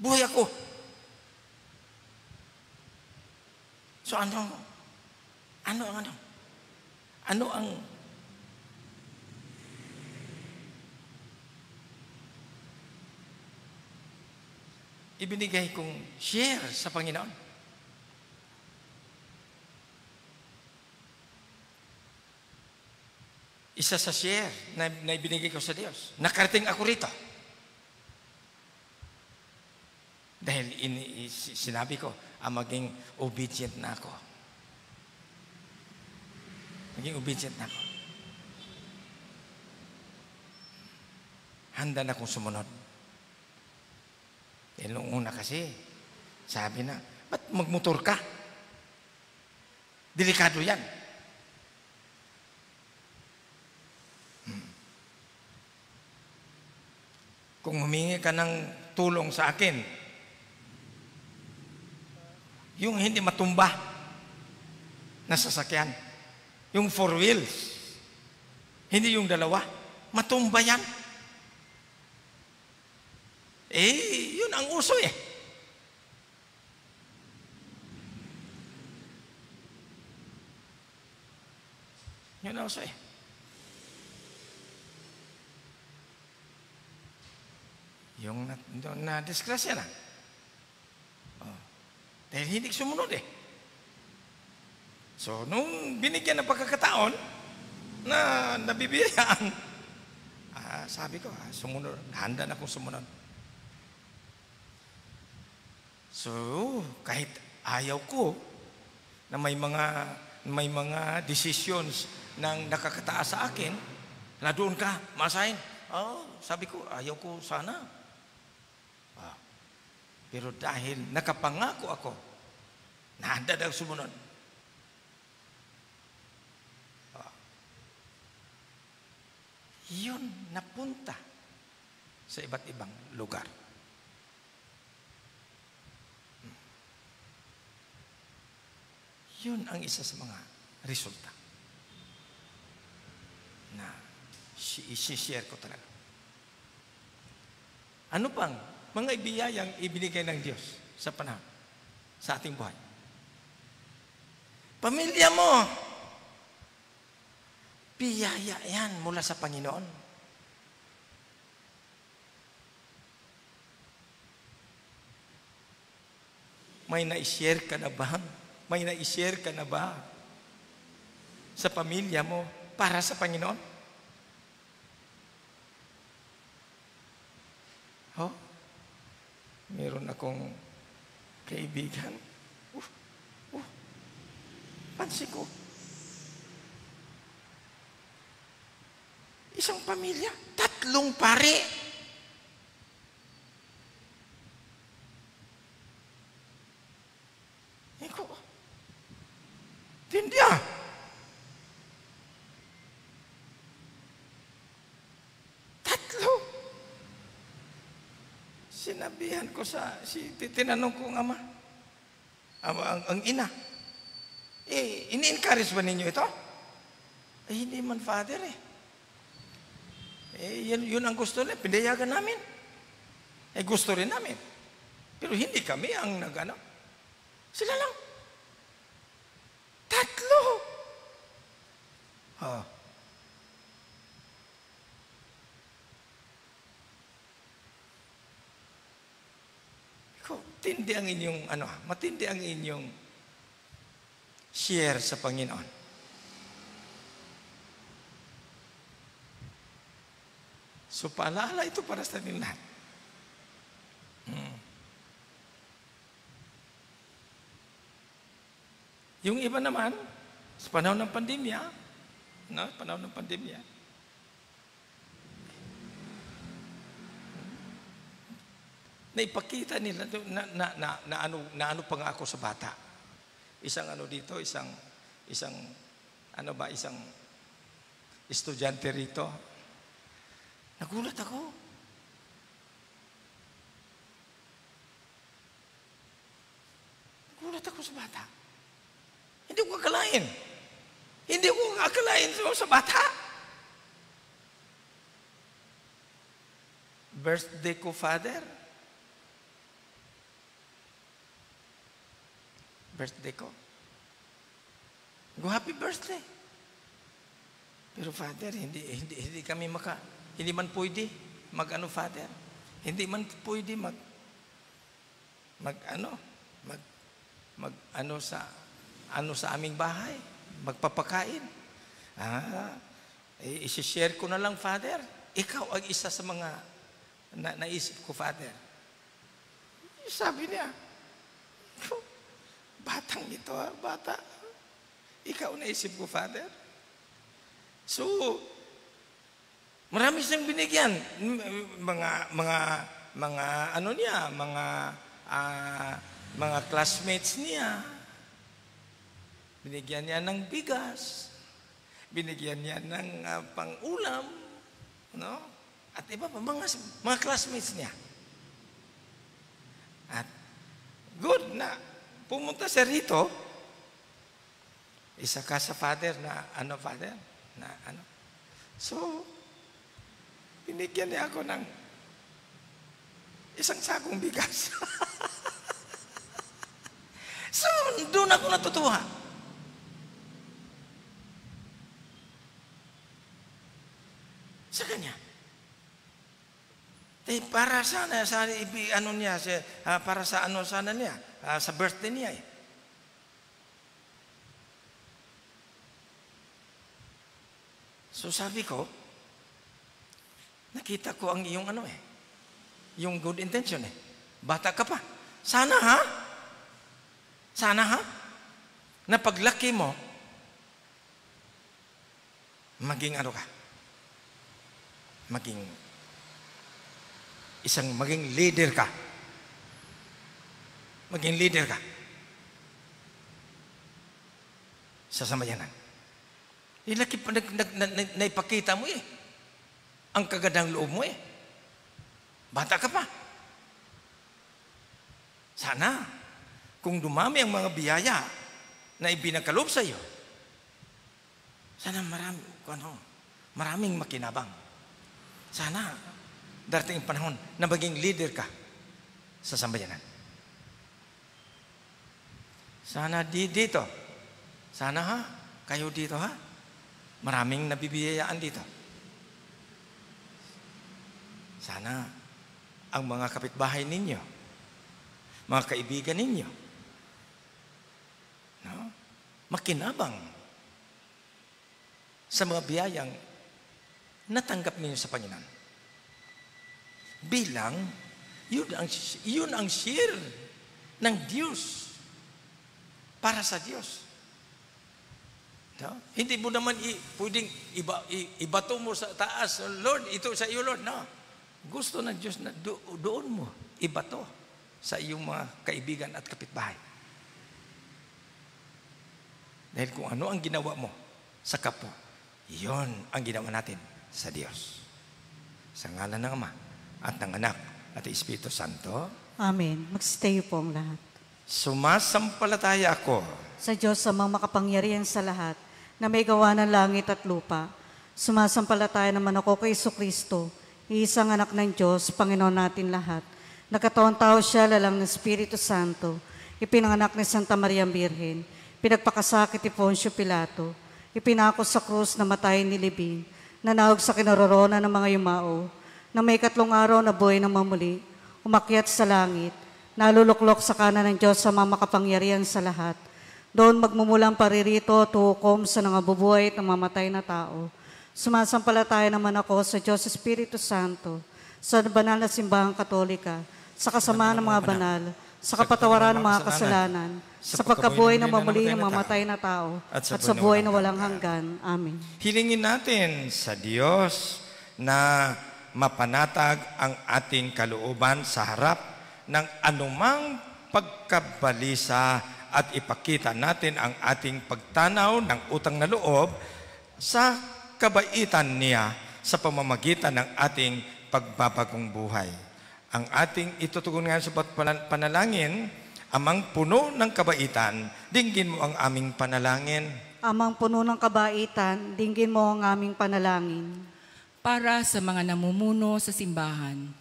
[SPEAKER 3] buhay ako. So ano? Ano ang ano? Ano ang ibinigay kong share sa Panginoon? Isa sa share na, na ibinigay ko sa Diyos. Nakarating ako rito. Dahil in, in, sinabi ko, ang ah, maging obedient na ako. Maging obedient na ako. Handa na akong sumunod. Eh, noong una kasi, sabi na, ba't magmotor ka? Delikado yan. Hmm. Kung humingi ka ng tulong sa akin, yung hindi matumba na sasakyan. Yung four wheels. Hindi yung dalawa. Matumba yan. Eh, yun ang uso eh. Yun ang uso eh. Yung na-disgrasya na. na dahil hindi sumunod eh. So, nung binigyan ng pagkakataon na nabibiyayaan, ah, sabi ko, ah, sumunod, handa na akong sumunod. So, kahit ayaw ko na may mga may mga decisions ng nakakataas sa akin, na doon ka, masahin. Oh, sabi ko, ayaw ko sana. Pero dahil nakapangako ako, nahanda na sumunod. Oh. Yun, napunta sa iba't ibang lugar. Yun ang isa sa mga resulta na isi-share ko talaga. Ano pang mga ibiyayang ibinigay ng Diyos sa panahon, sa ating buhay. Pamilya mo, biyaya yan mula sa Panginoon. May na-share ka na ba? May na-share ka na ba sa pamilya mo para sa Panginoon? meron akong kaibigan. Uh, uh, pansin ko, isang pamilya, tatlong pare. sinabihan ko sa, si, tinanong ko ang ama, ang, ang, ang ina, eh, ini-encourage ba ninyo ito? Eh, hindi man, Father eh. Eh, yun, yun ang gusto nila, pinayagan namin. Eh, gusto rin namin. Pero hindi kami ang nagano. Sila lang. Tatlo. Oh. Matindi ang inyong ano, matindi ang inyong share sa Panginoon. So paalala ito para sa atin lahat. Hmm. Yung iba naman, sa panahon ng pandemya, no, panahon ng pandemya, na ipakita nila na, na, na, na, ano, na ano pa nga ako sa bata. Isang ano dito, isang, isang, ano ba, isang estudyante rito. Nagulat ako. Nagulat ako sa bata. Hindi ko akalain. Hindi ko akalain sa bata. Birthday ko, Father. birthday ko. Go happy birthday. Pero Father, hindi, hindi, hindi kami maka, hindi man pwede mag ano Father. Hindi man pwede mag, mag ano, mag, mag ano sa, ano sa aming bahay. Magpapakain. Ah, eh, isishare ko na lang Father. Ikaw ang isa sa mga na, naisip ko Father. Sabi niya, Batang ito ha, ah, bata. Ikaw na isip ko, Father. So, marami siyang binigyan. Mga, mga, mga ano niya, mga, uh, mga classmates niya. Binigyan niya ng bigas. Binigyan niya ng uh, ah, pang No? At iba pa, mga, mga classmates niya. At good na Pumunta siya rito. Isa ka sa father na ano, father? Na ano? So, binigyan niya ako ng isang sakong bigas. so, doon ako natutuwa. Sa kanya. Eh, para sana, sana, ano niya, siya, ah, para sa ano sana niya, uh, sa birthday niya eh. So sabi ko, nakita ko ang iyong ano eh, yung good intention eh. Bata ka pa. Sana ha? Sana ha? Na paglaki mo, maging ano ka? Maging isang maging leader ka Maging leader ka. Sa samayanan. Eh, nag, nag, nag, nag, naipakita mo eh. Ang kagandang loob mo eh. Bata ka pa. Sana, kung dumami ang mga biyaya na ibinagkalob sa iyo, sana marami, ano, maraming makinabang. Sana, darating panahon na maging leader ka sa sambayanan. Sana di dito. Sana ha, kayo dito ha. Maraming nabibiyayaan dito. Sana ang mga kapitbahay ninyo, mga kaibigan ninyo, no? makinabang sa mga biyayang natanggap ninyo sa Panginoon. Bilang, yun ang, yun ang share ng Diyos para sa Diyos. No? Hindi mo naman i- pwedeng iba, i- ibato mo sa taas, Lord, ito sa iyo, Lord. No. Gusto ng Diyos na do- doon mo ibato sa iyong mga kaibigan at kapitbahay. Dahil kung ano ang ginawa mo sa kapwa, iyon ang ginawa natin sa Diyos. Sa ngalan ng Ama at ng Anak at Espiritu Santo.
[SPEAKER 1] Amen. Magstay po ang lahat.
[SPEAKER 3] Sumasampalataya ako
[SPEAKER 1] sa Diyos amang makapangyarihan sa lahat na may gawa ng langit at lupa. Sumasampalataya naman ako kay Iso Kristo, isang anak ng Diyos, Panginoon natin lahat. Nagkataon tao siya lalang ng Espiritu Santo, ipinanganak ni Santa Maria Birhen, pinagpakasakit ni Poncio Pilato, ipinako sa krus na matay ni Libin, nanahog sa kinarorona ng mga yumao, na may katlong araw na buhay na mamuli, umakyat sa langit, naluluklok sa kanan ng Diyos sa mamakapangyarihan sa lahat. Doon magmumulang paririto at hukom sa nangabubuhay at namamatay na tao. Sumasampalataya naman ako sa Diyos Espiritu Santo, sa banal na simbahang katolika, sa kasama ng mga banal, sa kapatawaran ng mga kasalanan, sa pagkabuhay ng mamuli ng mamatay na tao, at sa buhay na walang hanggan.
[SPEAKER 3] Amen. Hilingin natin sa Diyos na mapanatag ang ating kalooban sa harap ng anumang pagkabalisa at ipakita natin ang ating pagtanaw ng utang na loob sa kabaitan niya sa pamamagitan ng ating pagbabagong buhay. Ang ating itutugon ngayon sa panalangin, amang puno ng kabaitan, dinggin mo ang aming panalangin.
[SPEAKER 1] Amang puno ng kabaitan, dinggin mo ang aming panalangin. Para sa mga namumuno sa simbahan,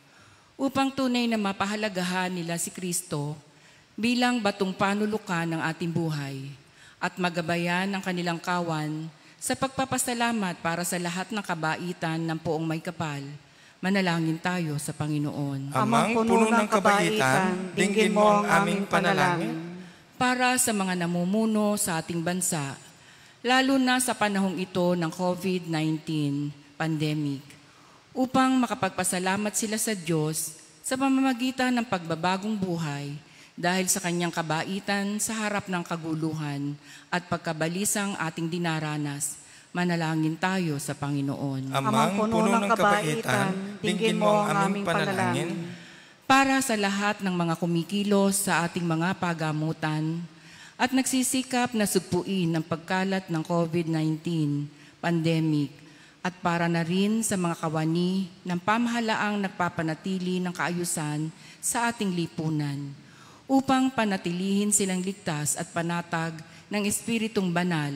[SPEAKER 4] upang tunay na mapahalagahan nila si Kristo bilang batong panulukan ng ating buhay at magabayan ng kanilang kawan sa pagpapasalamat para sa lahat ng kabaitan ng poong may kapal. Manalangin tayo sa Panginoon. Amang puno ng kabaitan, dinggin mo ang aming panalangin. Para sa mga namumuno sa ating bansa, lalo na sa panahong ito ng COVID-19 pandemic upang makapagpasalamat sila sa Diyos sa pamamagitan ng pagbabagong buhay dahil sa kanyang kabaitan sa harap ng kaguluhan at pagkabalisang ating dinaranas. Manalangin tayo sa Panginoon. Amang puno ng kabaitan, dinggin mo ang
[SPEAKER 3] aming panalangin
[SPEAKER 4] para sa lahat ng mga kumikilos sa ating mga pagamutan at nagsisikap na sugpuin ang pagkalat ng COVID-19 pandemic at para na rin sa mga kawani ng pamahalaang nagpapanatili ng kaayusan sa ating lipunan upang panatilihin silang ligtas at panatag ng Espiritong Banal,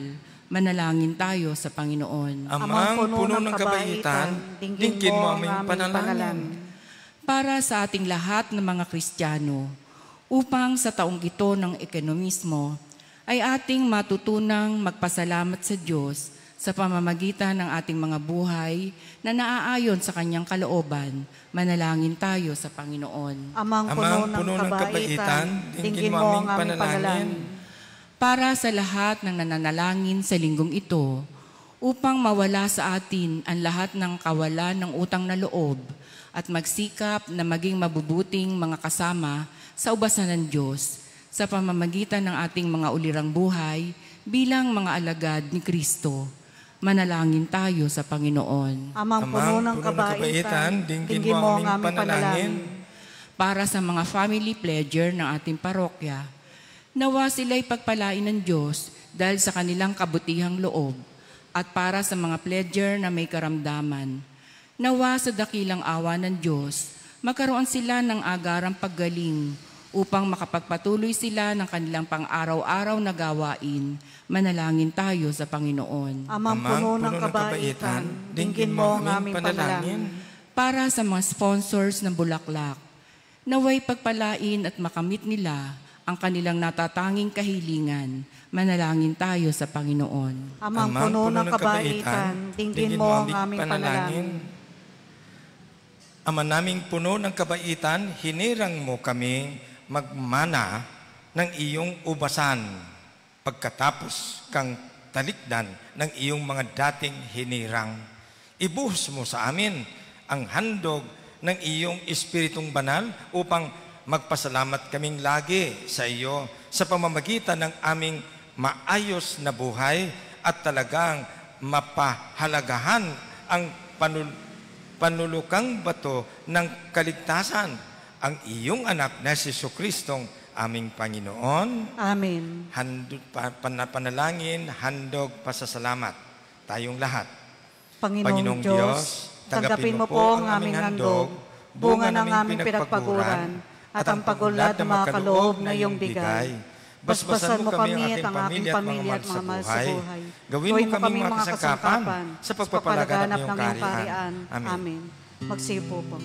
[SPEAKER 4] manalangin tayo sa Panginoon. Amang puno ng kabaitan,
[SPEAKER 1] lingkin mo aming panalangin.
[SPEAKER 4] Para sa ating lahat ng mga Kristiyano, upang sa taong ito ng ekonomismo, ay ating matutunang magpasalamat sa Diyos sa pamamagitan ng ating mga buhay na naaayon sa kanyang kalooban, manalangin tayo sa Panginoon. Amang puno, Amang puno ng, ng kabaitan, tingin mo ang aming panalangin. Para sa lahat ng nananalangin sa linggong ito, upang mawala sa atin ang lahat ng kawalan ng utang na loob at magsikap na maging mabubuting mga kasama sa ubasan ng Diyos sa pamamagitan ng ating mga ulirang buhay bilang mga alagad ni Kristo manalangin tayo sa Panginoon. Amang puno ng
[SPEAKER 3] kabaitan, dinggin mo ang aming
[SPEAKER 4] panalangin. Para sa mga family pledger ng ating parokya, nawa sila'y pagpalain ng Diyos dahil sa kanilang kabutihang loob at para sa mga pledger na may karamdaman. Nawa sa dakilang awa ng Diyos, magkaroon sila ng agarang paggaling upang makapagpatuloy sila ng kanilang pang-araw-araw na gawain. Manalangin tayo sa Panginoon. Amang puno, ng kabaitan,
[SPEAKER 3] dinggin mo ang aming panalangin.
[SPEAKER 4] Para sa mga sponsors ng Bulaklak, naway pagpalain at makamit nila ang kanilang natatanging kahilingan. Manalangin tayo sa Panginoon. Amang, Amang puno, puno ng kabaitan,
[SPEAKER 3] dinggin mo ang aming panalangin. panalangin. Ama naming puno ng kabaitan, hinirang mo kami magmana ng iyong ubasan pagkatapos kang talikdan ng iyong mga dating hinirang. Ibuhos mo sa amin ang handog ng iyong Espiritong Banal upang magpasalamat kaming lagi sa iyo sa pamamagitan ng aming maayos na buhay at talagang mapahalagahan ang panul panulukang bato ng kaligtasan ang iyong anak na si Kristong aming Panginoon.
[SPEAKER 1] Amen.
[SPEAKER 3] Handog, pa, panalangin, handog, pasasalamat. Tayong lahat. Panginoong, Panginoong Diyos, Diyos tanggapin mo po ang aming handog, bunga ng aming pinagpaguran,
[SPEAKER 1] at ang pagulad ng mga kaloob na iyong bigay.
[SPEAKER 3] Basbasan mo kami at ang aking pamilya at mga mahal sa buhay. Gawin mo kami mga kasangkapan sa pagpapalaganap ng iyong kaharian. Amen.
[SPEAKER 1] Magsipo po.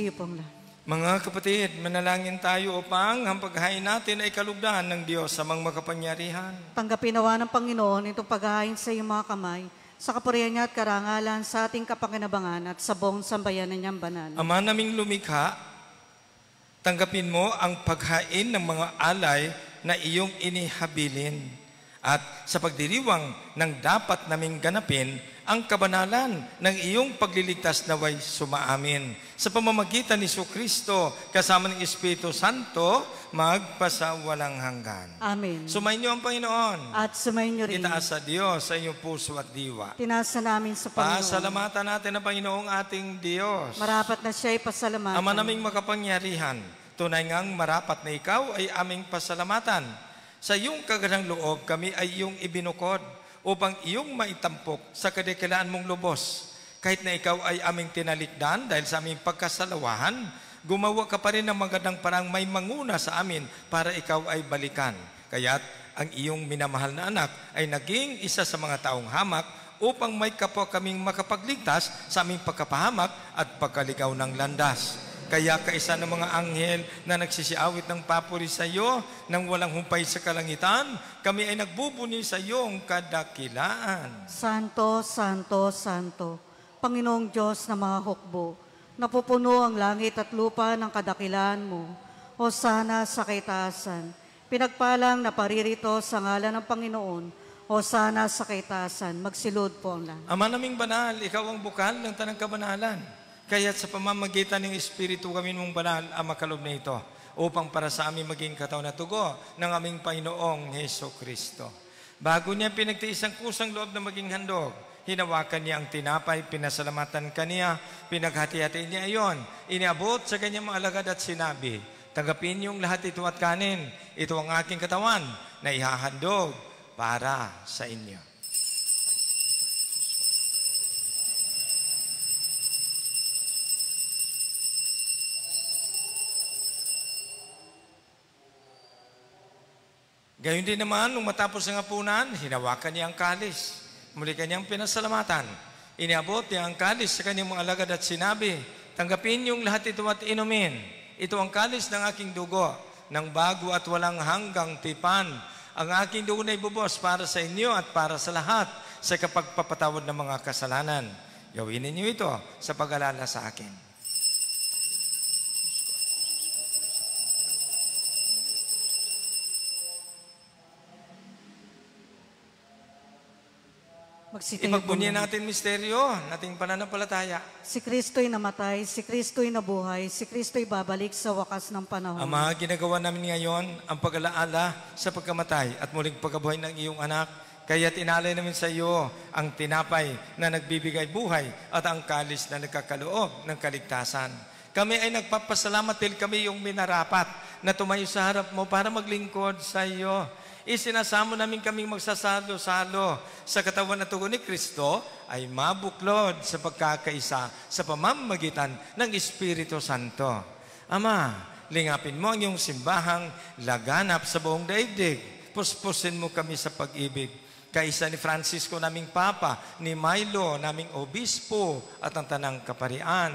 [SPEAKER 1] Kayo pong lahat.
[SPEAKER 3] Mga kapatid, manalangin tayo upang ang paghain natin ay kalugdahan ng Diyos sa mga makapangyarihan.
[SPEAKER 1] Panggapinawa ng Panginoon itong paghahain sa iyong mga kamay sa kapurihan niya at karangalan sa ating kapakinabangan at sa buong sambayanan niyang banal.
[SPEAKER 3] Ama naming lumikha, tanggapin mo ang paghain ng mga alay na iyong inihabilin at sa pagdiriwang ng dapat naming ganapin ang kabanalan ng iyong pagliligtas na way sumaamin. Sa pamamagitan ni Su Kristo, kasama ng Espiritu Santo, magpasawalang hanggan.
[SPEAKER 1] Amen. Sumayin
[SPEAKER 3] niyo ang Panginoon. At sumayin niyo rin. Itaas sa Diyos sa inyong puso at diwa.
[SPEAKER 1] Tinasa namin sa Panginoon. Pasalamatan
[SPEAKER 3] natin ang Panginoong ating Diyos. Marapat
[SPEAKER 1] na siya ipasalamatan. Ama naming
[SPEAKER 3] makapangyarihan, tunay ngang marapat na ikaw ay aming pasalamatan. Sa iyong kaganang loob, kami ay iyong ibinukod upang iyong maitampok sa kadikilaan mong lubos. Kahit na ikaw ay aming tinalikdan dahil sa aming pagkasalawahan, gumawa ka pa rin ng magandang parang may manguna sa amin para ikaw ay balikan. Kaya't ang iyong minamahal na anak ay naging isa sa mga taong hamak upang may kapwa kaming makapagligtas sa aming pagkapahamak at pagkaligaw ng landas kaya kaisa ng mga anghel na nagsisiawit ng papuri sa iyo nang walang humpay sa kalangitan, kami ay nagbubuni sa iyong kadakilaan.
[SPEAKER 1] Santo, Santo, Santo, Panginoong Diyos na mga hukbo, napupuno ang langit at lupa ng kadakilaan mo. O sana sa kaitaasan, pinagpalang na paririto sa ngalan ng Panginoon, Hosana sa kaitaasan, magsilod po ang langit.
[SPEAKER 3] Ama naming banal, ikaw ang bukal ng tanang kabanalan. Kaya sa pamamagitan ng Espiritu kami mong banal ang makalob na ito upang para sa amin maging kataw na tugo ng aming Panginoong Heso Kristo. Bago niya pinagtiis ang kusang loob na maging handog, hinawakan niya ang tinapay, pinasalamatan kaniya, pinaghati-hati niya iyon, iniabot sa kanyang mga alagad at sinabi, Tagapin niyong lahat ito at kanin, ito ang aking katawan na ihahandog para sa inyo. Gayun din naman, nung matapos ang apunan, hinawakan niya ang kalis. Muli kanyang pinasalamatan. Iniabot niya ang kalis sa kanyang mga alagad at sinabi, Tanggapin niyong lahat ito at inumin. Ito ang kalis ng aking dugo, ng bago at walang hanggang tipan. Ang aking dugo na ibubos para sa inyo at para sa lahat sa kapagpapatawad ng mga kasalanan. Gawinin niyo ito sa pag sa akin.
[SPEAKER 1] Magsitayo Ipagbunyi natin
[SPEAKER 3] misteryo, nating pananampalataya.
[SPEAKER 1] Si Kristo'y namatay, si Kristo'y nabuhay, si Kristo'y babalik sa wakas ng panahon. Ang mga
[SPEAKER 3] ginagawa namin ngayon, ang pag-alaala sa pagkamatay at muling pagkabuhay ng iyong anak, kaya tinalay namin sa iyo ang tinapay na nagbibigay buhay at ang kalis na nagkakaloob ng kaligtasan. Kami ay nagpapasalamat dahil kami yung minarapat na tumayo sa harap mo para maglingkod sa iyo isinasamo namin kaming magsasalo-salo sa katawan at tugon ni Kristo ay mabuklod sa pagkakaisa sa pamamagitan ng Espiritu Santo. Ama, lingapin mo ang iyong simbahang laganap sa buong daigdig. Puspusin mo kami sa pag-ibig kaisa ni Francisco naming Papa, ni Milo naming Obispo at ang Tanang Kaparian.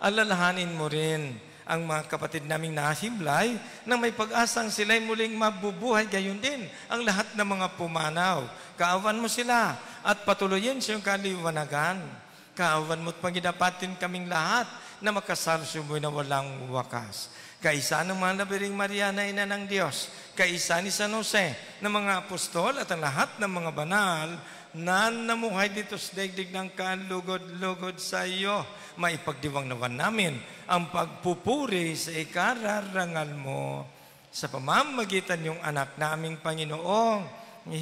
[SPEAKER 3] Alalahanin mo rin ang mga kapatid naming nahiblay nang may pag-asang sila'y muling mabubuhay gayon din ang lahat ng mga pumanaw. Kaawan mo sila at patuloyin sa iyong kaliwanagan. Kaawan mo't pangidapatin kaming lahat na makasalusuboy na walang wakas. Kaisa ng mga labiring Maria na ina ng Diyos, kaisa ni San Jose, ng mga apostol at ang lahat ng mga banal Naan na mo hay dito sa daigdig ng kalugod-lugod sa iyo. Maipagdiwang naman namin ang pagpupuri sa ikararangal mo sa pamamagitan yung anak naming Panginoong ni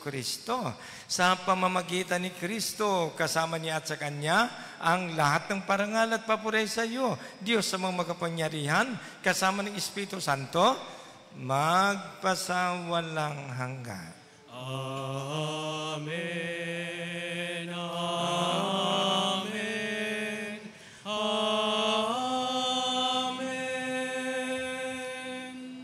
[SPEAKER 3] Kristo. Sa pamamagitan ni Kristo, kasama niya at sa Kanya, ang lahat ng parangal at papuri sa iyo. Diyos sa mga makapangyarihan, kasama ng Espiritu Santo, magpasawalang hanggan. Amen.
[SPEAKER 2] Amen. Amen.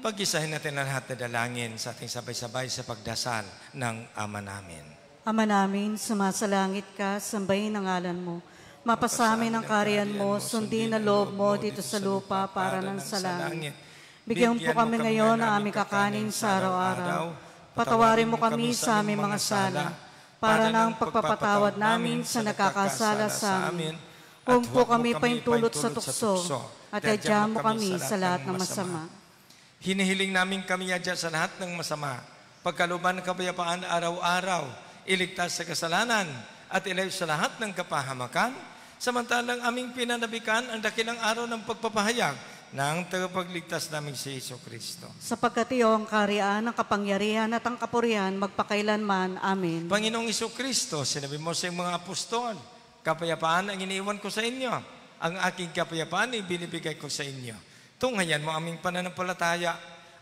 [SPEAKER 3] Pag-isahin natin ang lahat na dalangin sa ating sabay-sabay sa pagdasal ng Ama namin.
[SPEAKER 1] Ama namin, sumasalangit ka, sambayin ang ngalan mo. Mapasamin ang kariyan mo, sundin ang loob mo dito sa lupa para ng sa langit. Bigyan po kami ngayon ng aming kakanin sa araw-araw patawarin mo kami sa aming mga sala, para ng pagpapatawad namin sa nakakasala sa amin. Huwag po kami paintulot sa tukso, at adya mo kami sa lahat ng masama.
[SPEAKER 3] Hinihiling namin kami adya sa lahat ng masama, pagkaluban ng kapayapaan araw-araw, iligtas sa kasalanan, at ilayo sa lahat ng kapahamakan, samantalang aming pinanabikan ang dakilang araw ng pagpapahayag ng tagapagligtas namin si Iso Kristo.
[SPEAKER 1] Sapagkat iyo ang kaharian, ang kapangyarihan at ang kapurihan magpakailanman. Amen.
[SPEAKER 3] Panginoong Iso Kristo, sinabi mo sa mga apostol, kapayapaan ang iniwan ko sa inyo. Ang aking kapayapaan ay binibigay ko sa inyo. Tunghayan mo aming pananampalataya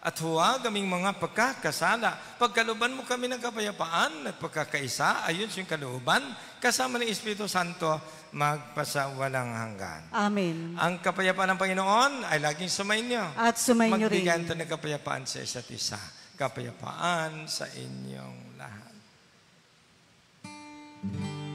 [SPEAKER 3] at huwag kaming mga pagkakasala. Pagkaluban mo kami ng kapayapaan at pagkakaisa, ayun siyang kaluban, kasama ng Espiritu Santo, magpasa walang hanggan. Amen. Ang kapayapaan ng Panginoon ay laging sumainyo. At sumainyo rin. Magbigyan ito ng kapayapaan sa isa't isa. Kapayapaan sa inyong lahat. Thank you.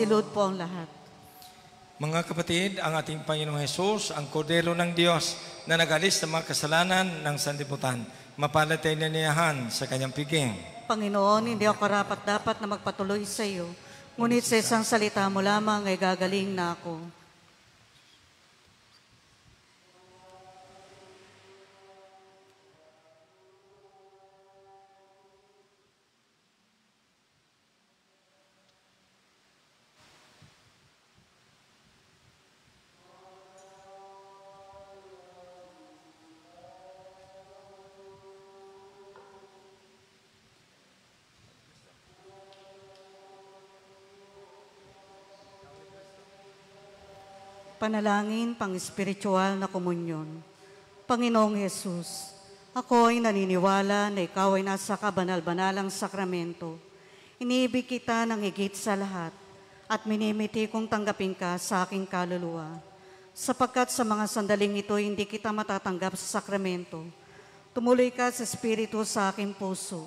[SPEAKER 1] Silud po ang lahat.
[SPEAKER 3] Mga kapatid, ang ating Panginoong Hesus, ang kordero ng Diyos na nagalis sa mga kasalanan ng sandiputan, mapalatay na niyahan sa kanyang piging.
[SPEAKER 1] Panginoon, hindi ako karapat dapat na magpatuloy sa iyo, ngunit sa isang salita mo lamang ay gagaling na ako. Panalangin pang espiritual na komunyon. Panginoong Yesus, ako ay naniniwala na ikaw ay nasa kabanal-banalang sakramento. Iniibig kita ng higit sa lahat at minimiti kong tanggapin ka sa aking kaluluwa. Sapagkat sa mga sandaling ito, hindi kita matatanggap sa sakramento. Tumuloy ka sa Espiritu sa aking puso.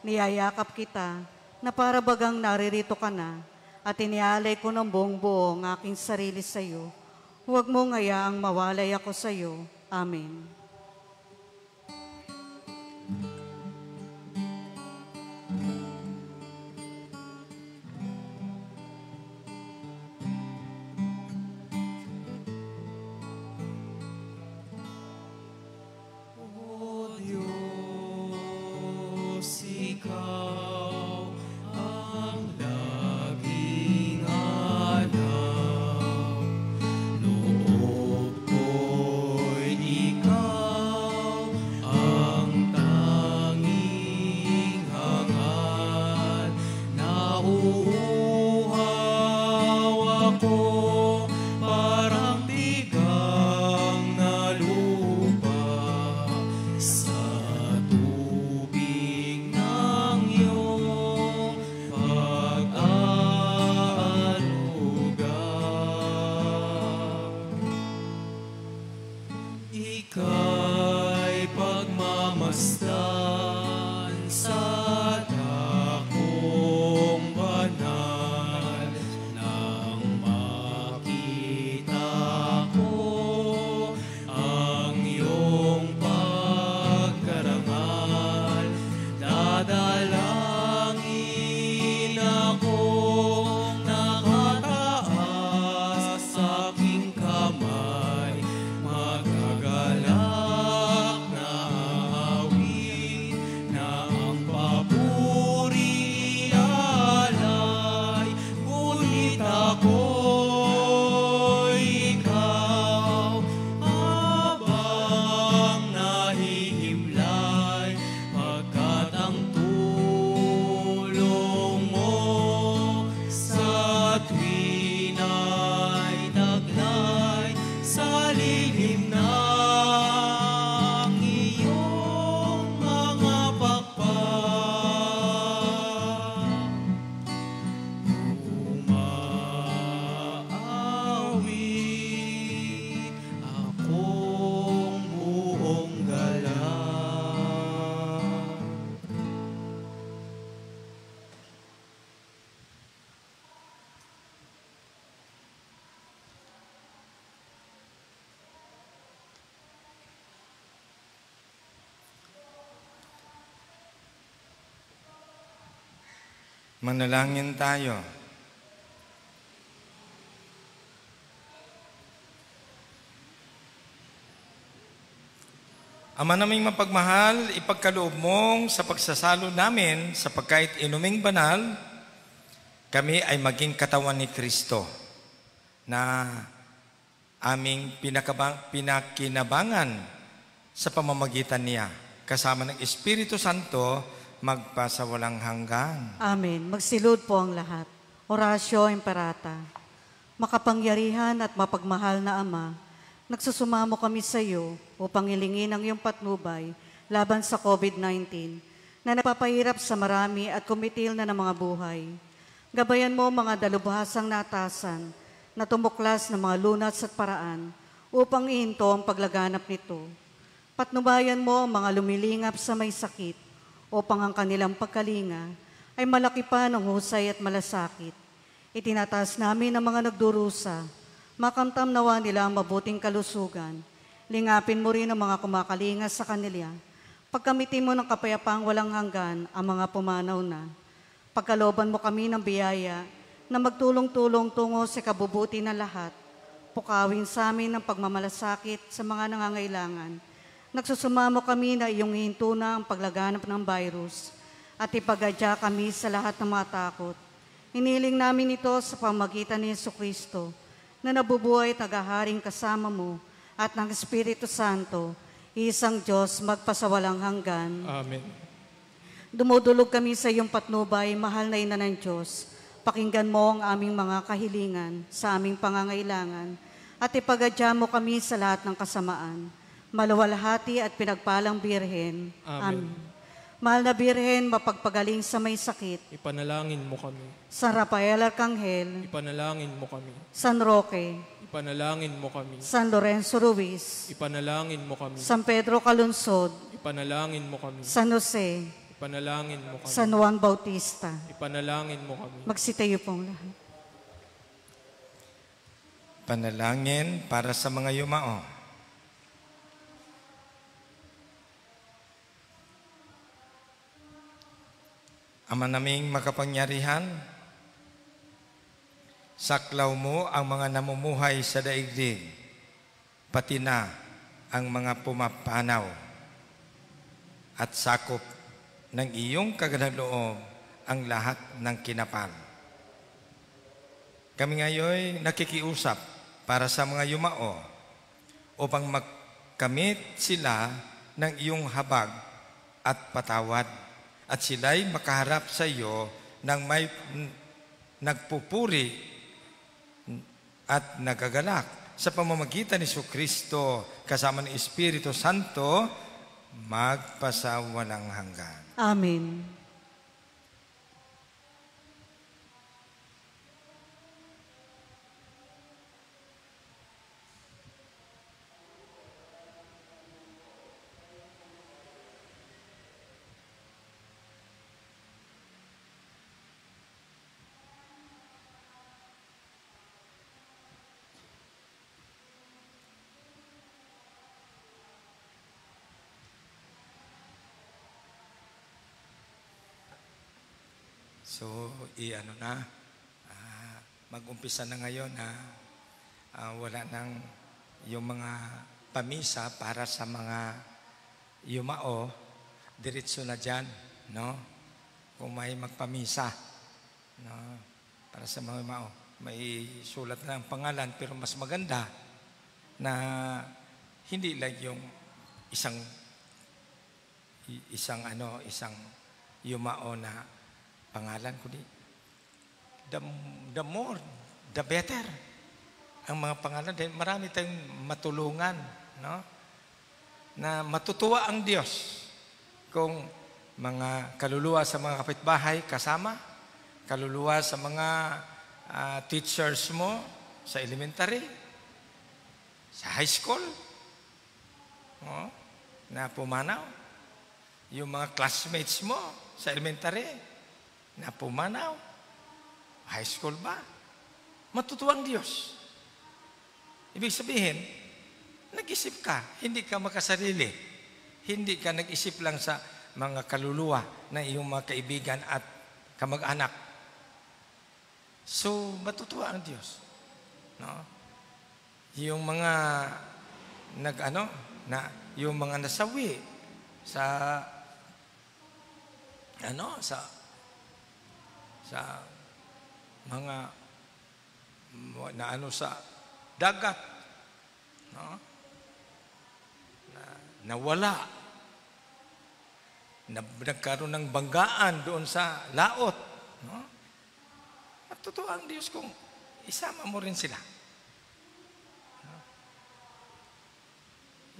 [SPEAKER 1] Niyayakap kita na para bagang naririto ka na at inialay ko ng buong buo ang aking sarili sa iyo Huwag mo ngayaang mawalay ako sa iyo. Amen.
[SPEAKER 3] Manalangin tayo. Ama naming mapagmahal, ipagkaloob mong sa pagsasalo namin sa pagkait inuming banal, kami ay maging katawan ni Kristo na aming pinakabang, pinakinabangan sa pamamagitan niya kasama ng Espiritu Santo magpasawalang hanggan.
[SPEAKER 1] Amen. Magsilod po ang lahat. Horacio Imperata, makapangyarihan at mapagmahal na Ama, nagsusumamo kami sa iyo upang ilingin ang iyong patnubay laban sa COVID-19 na napapahirap sa marami at kumitil na ng mga buhay. Gabayan mo mga dalubhasang natasan na tumuklas ng mga lunas at paraan upang ihinto ang paglaganap nito. Patnubayan mo ang mga lumilingap sa may sakit upang ang kanilang pagkalinga ay malaki pa ng husay at malasakit. Itinataas namin ang mga nagdurusa, makamtam nawa nila ang mabuting kalusugan. Lingapin mo rin ang mga kumakalinga sa kanila. Pagkamitin mo ng kapayapaang walang hanggan ang mga pumanaw na. Pagkaloban mo kami ng biyaya na magtulong-tulong tungo sa kabubuti ng lahat. Pukawin sa amin ang pagmamalasakit sa mga nangangailangan Nagsusumamo kami na iyong hinto na ang paglaganap ng virus at ipagadya kami sa lahat ng mga takot. Hiniling namin ito sa pamagitan ni Yesu Kristo na nabubuhay tagaharing kasama mo at ng Espiritu Santo, isang Diyos magpasawalang hanggan. Amen. Dumudulog kami sa iyong patnubay, mahal na ina ng Diyos. Pakinggan mo ang aming mga kahilingan sa aming pangangailangan at ipagadya mo kami sa lahat ng kasamaan maluwalhati at pinagpalang Birhen. Amen. Amen. Mahal na Birhen, mapagpagaling sa may sakit.
[SPEAKER 3] Ipanalangin mo kami.
[SPEAKER 1] San Rafael Arcangel.
[SPEAKER 3] Ipanalangin mo kami. San Roque. Ipanalangin mo kami. San Lorenzo Ruiz. Ipanalangin mo kami. San
[SPEAKER 1] Pedro Calunsod.
[SPEAKER 3] Ipanalangin mo kami. San Jose. Ipanalangin mo kami. San Juan
[SPEAKER 1] Bautista.
[SPEAKER 3] Ipanalangin mo kami.
[SPEAKER 1] Magsitayo pong lahat.
[SPEAKER 3] Panalangin para sa mga yumao. Ama naming makapangyarihan, saklaw mo ang mga namumuhay sa daigdig, pati na ang mga pumapanaw at sakop ng iyong kaganang ang lahat ng kinapal. Kami ngayon nakikiusap para sa mga yumao upang magkamit sila ng iyong habag at patawad at sila'y makaharap sa iyo nang may nagpupuri at nagagalak. Sa pamamagitan ni Kristo kasama ng Espiritu Santo, magpasawalang hanggan.
[SPEAKER 1] Amen.
[SPEAKER 3] ano na, uh, mag-umpisa na ngayon na uh, ah, wala nang yung mga pamisa para sa mga yumao, diretso na dyan, no? Kung may magpamisa, no? Para sa mga yumao. May sulat na ang pangalan, pero mas maganda na hindi lang yung isang isang ano, isang yumao na pangalan kundi the, the more, the better ang mga pangalan. Dahil marami tayong matulungan, no? Na matutuwa ang Diyos kung mga kaluluwa sa mga kapitbahay kasama, kaluluwa sa mga uh, teachers mo sa elementary, sa high school, no? na pumanaw, yung mga classmates mo sa elementary, na pumanaw, High school ba? Matutuwang Diyos. Ibig sabihin, nag-isip ka, hindi ka makasarili. Hindi ka nag-isip lang sa mga kaluluwa na iyong mga kaibigan at kamag-anak. So, matutuwa ang Diyos. No? Yung mga nag-ano, na, yung mga nasawi sa ano, sa sa mga na ano sa dagat. No? Na, nawala. Na, nagkaroon ng banggaan doon sa laot. No? At totoo ang Diyos kung isama mo rin sila. No?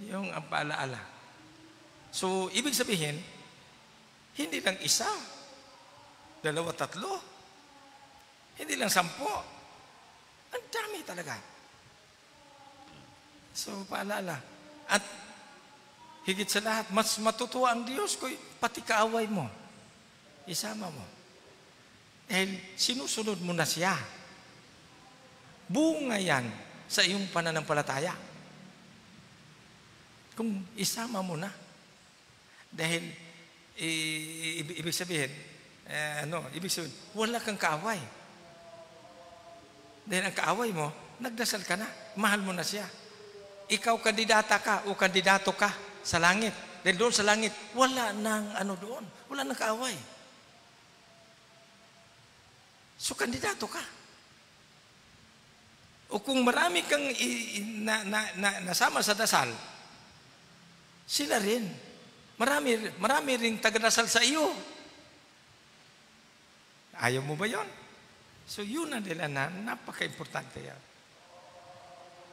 [SPEAKER 3] Yung ang paalaala. So, ibig sabihin, hindi lang isa, dalawa, tatlo. Hindi lang sampu. Ang dami talaga. So, paalala. At higit sa lahat, mas matutuwa ang Diyos ko, pati kaaway mo. Isama mo. Dahil sinusunod mo na siya. Bunga yan sa iyong pananampalataya. Kung isama mo na. Dahil, i- ibig sabihin, eh, ano, ibig sabihin, wala kang kaaway. Dahil ang kaaway mo, nagdasal ka na. Mahal mo na siya. Ikaw kandidata ka o kandidato ka sa langit. Dahil doon sa langit, wala nang ano doon. Wala nang kaaway. So, kandidato ka. O kung marami kang i, i, na, na, na, nasama sa dasal, sila rin. Marami, marami rin tagadasal sa iyo. Ayaw mo ba yon? So yun ang nila na napaka-importante yan.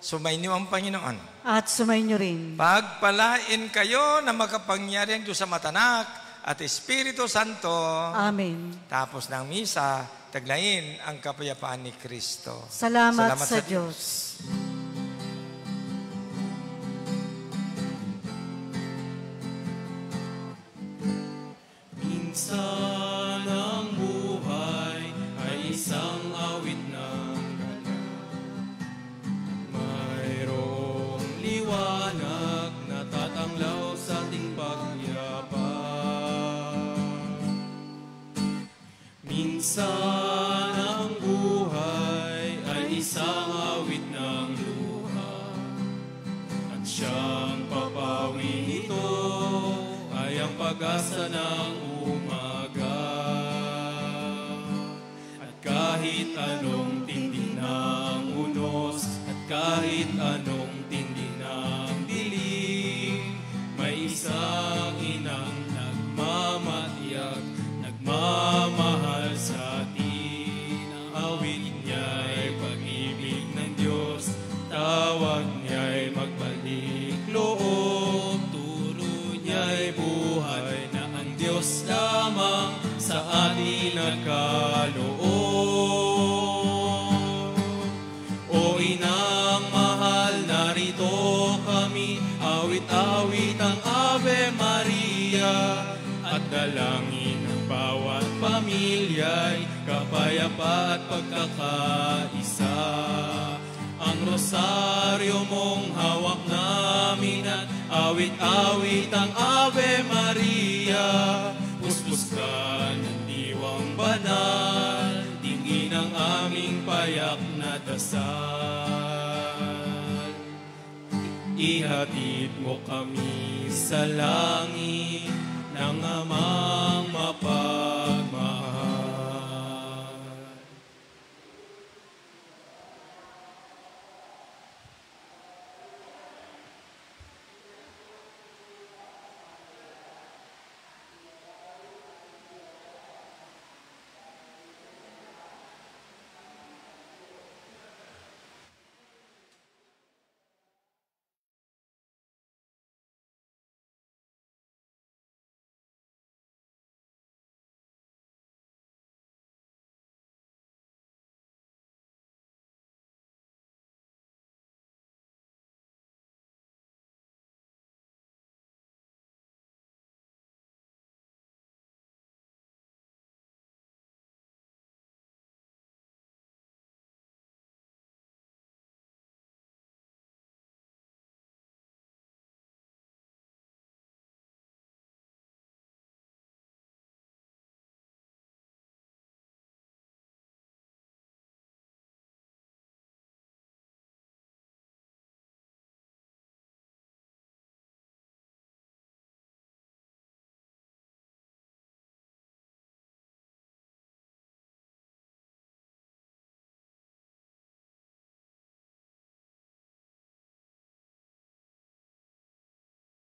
[SPEAKER 3] Sumainyo ang Panginoon.
[SPEAKER 1] At sumainyo rin.
[SPEAKER 3] Pagpalain kayo na makapangyari ang Diyos sa matanak at Espiritu Santo.
[SPEAKER 1] Amen.
[SPEAKER 3] Tapos ng misa, taglayin ang kapayapaan ni Kristo. Salamat, Salamat sa, sa
[SPEAKER 1] Diyos. Diyos.
[SPEAKER 2] Minsan Minsan ang buhay ay isang awit ng luha At siyang papawi ito ay ang pag-asa ng umaga At kahit anong tindi ng unos at kahit Awit-awit ang Ave Maria, puspos ka ng diwang banal, tingin ang aming payak na dasal. Ihatid mo kami sa langit ng Ama.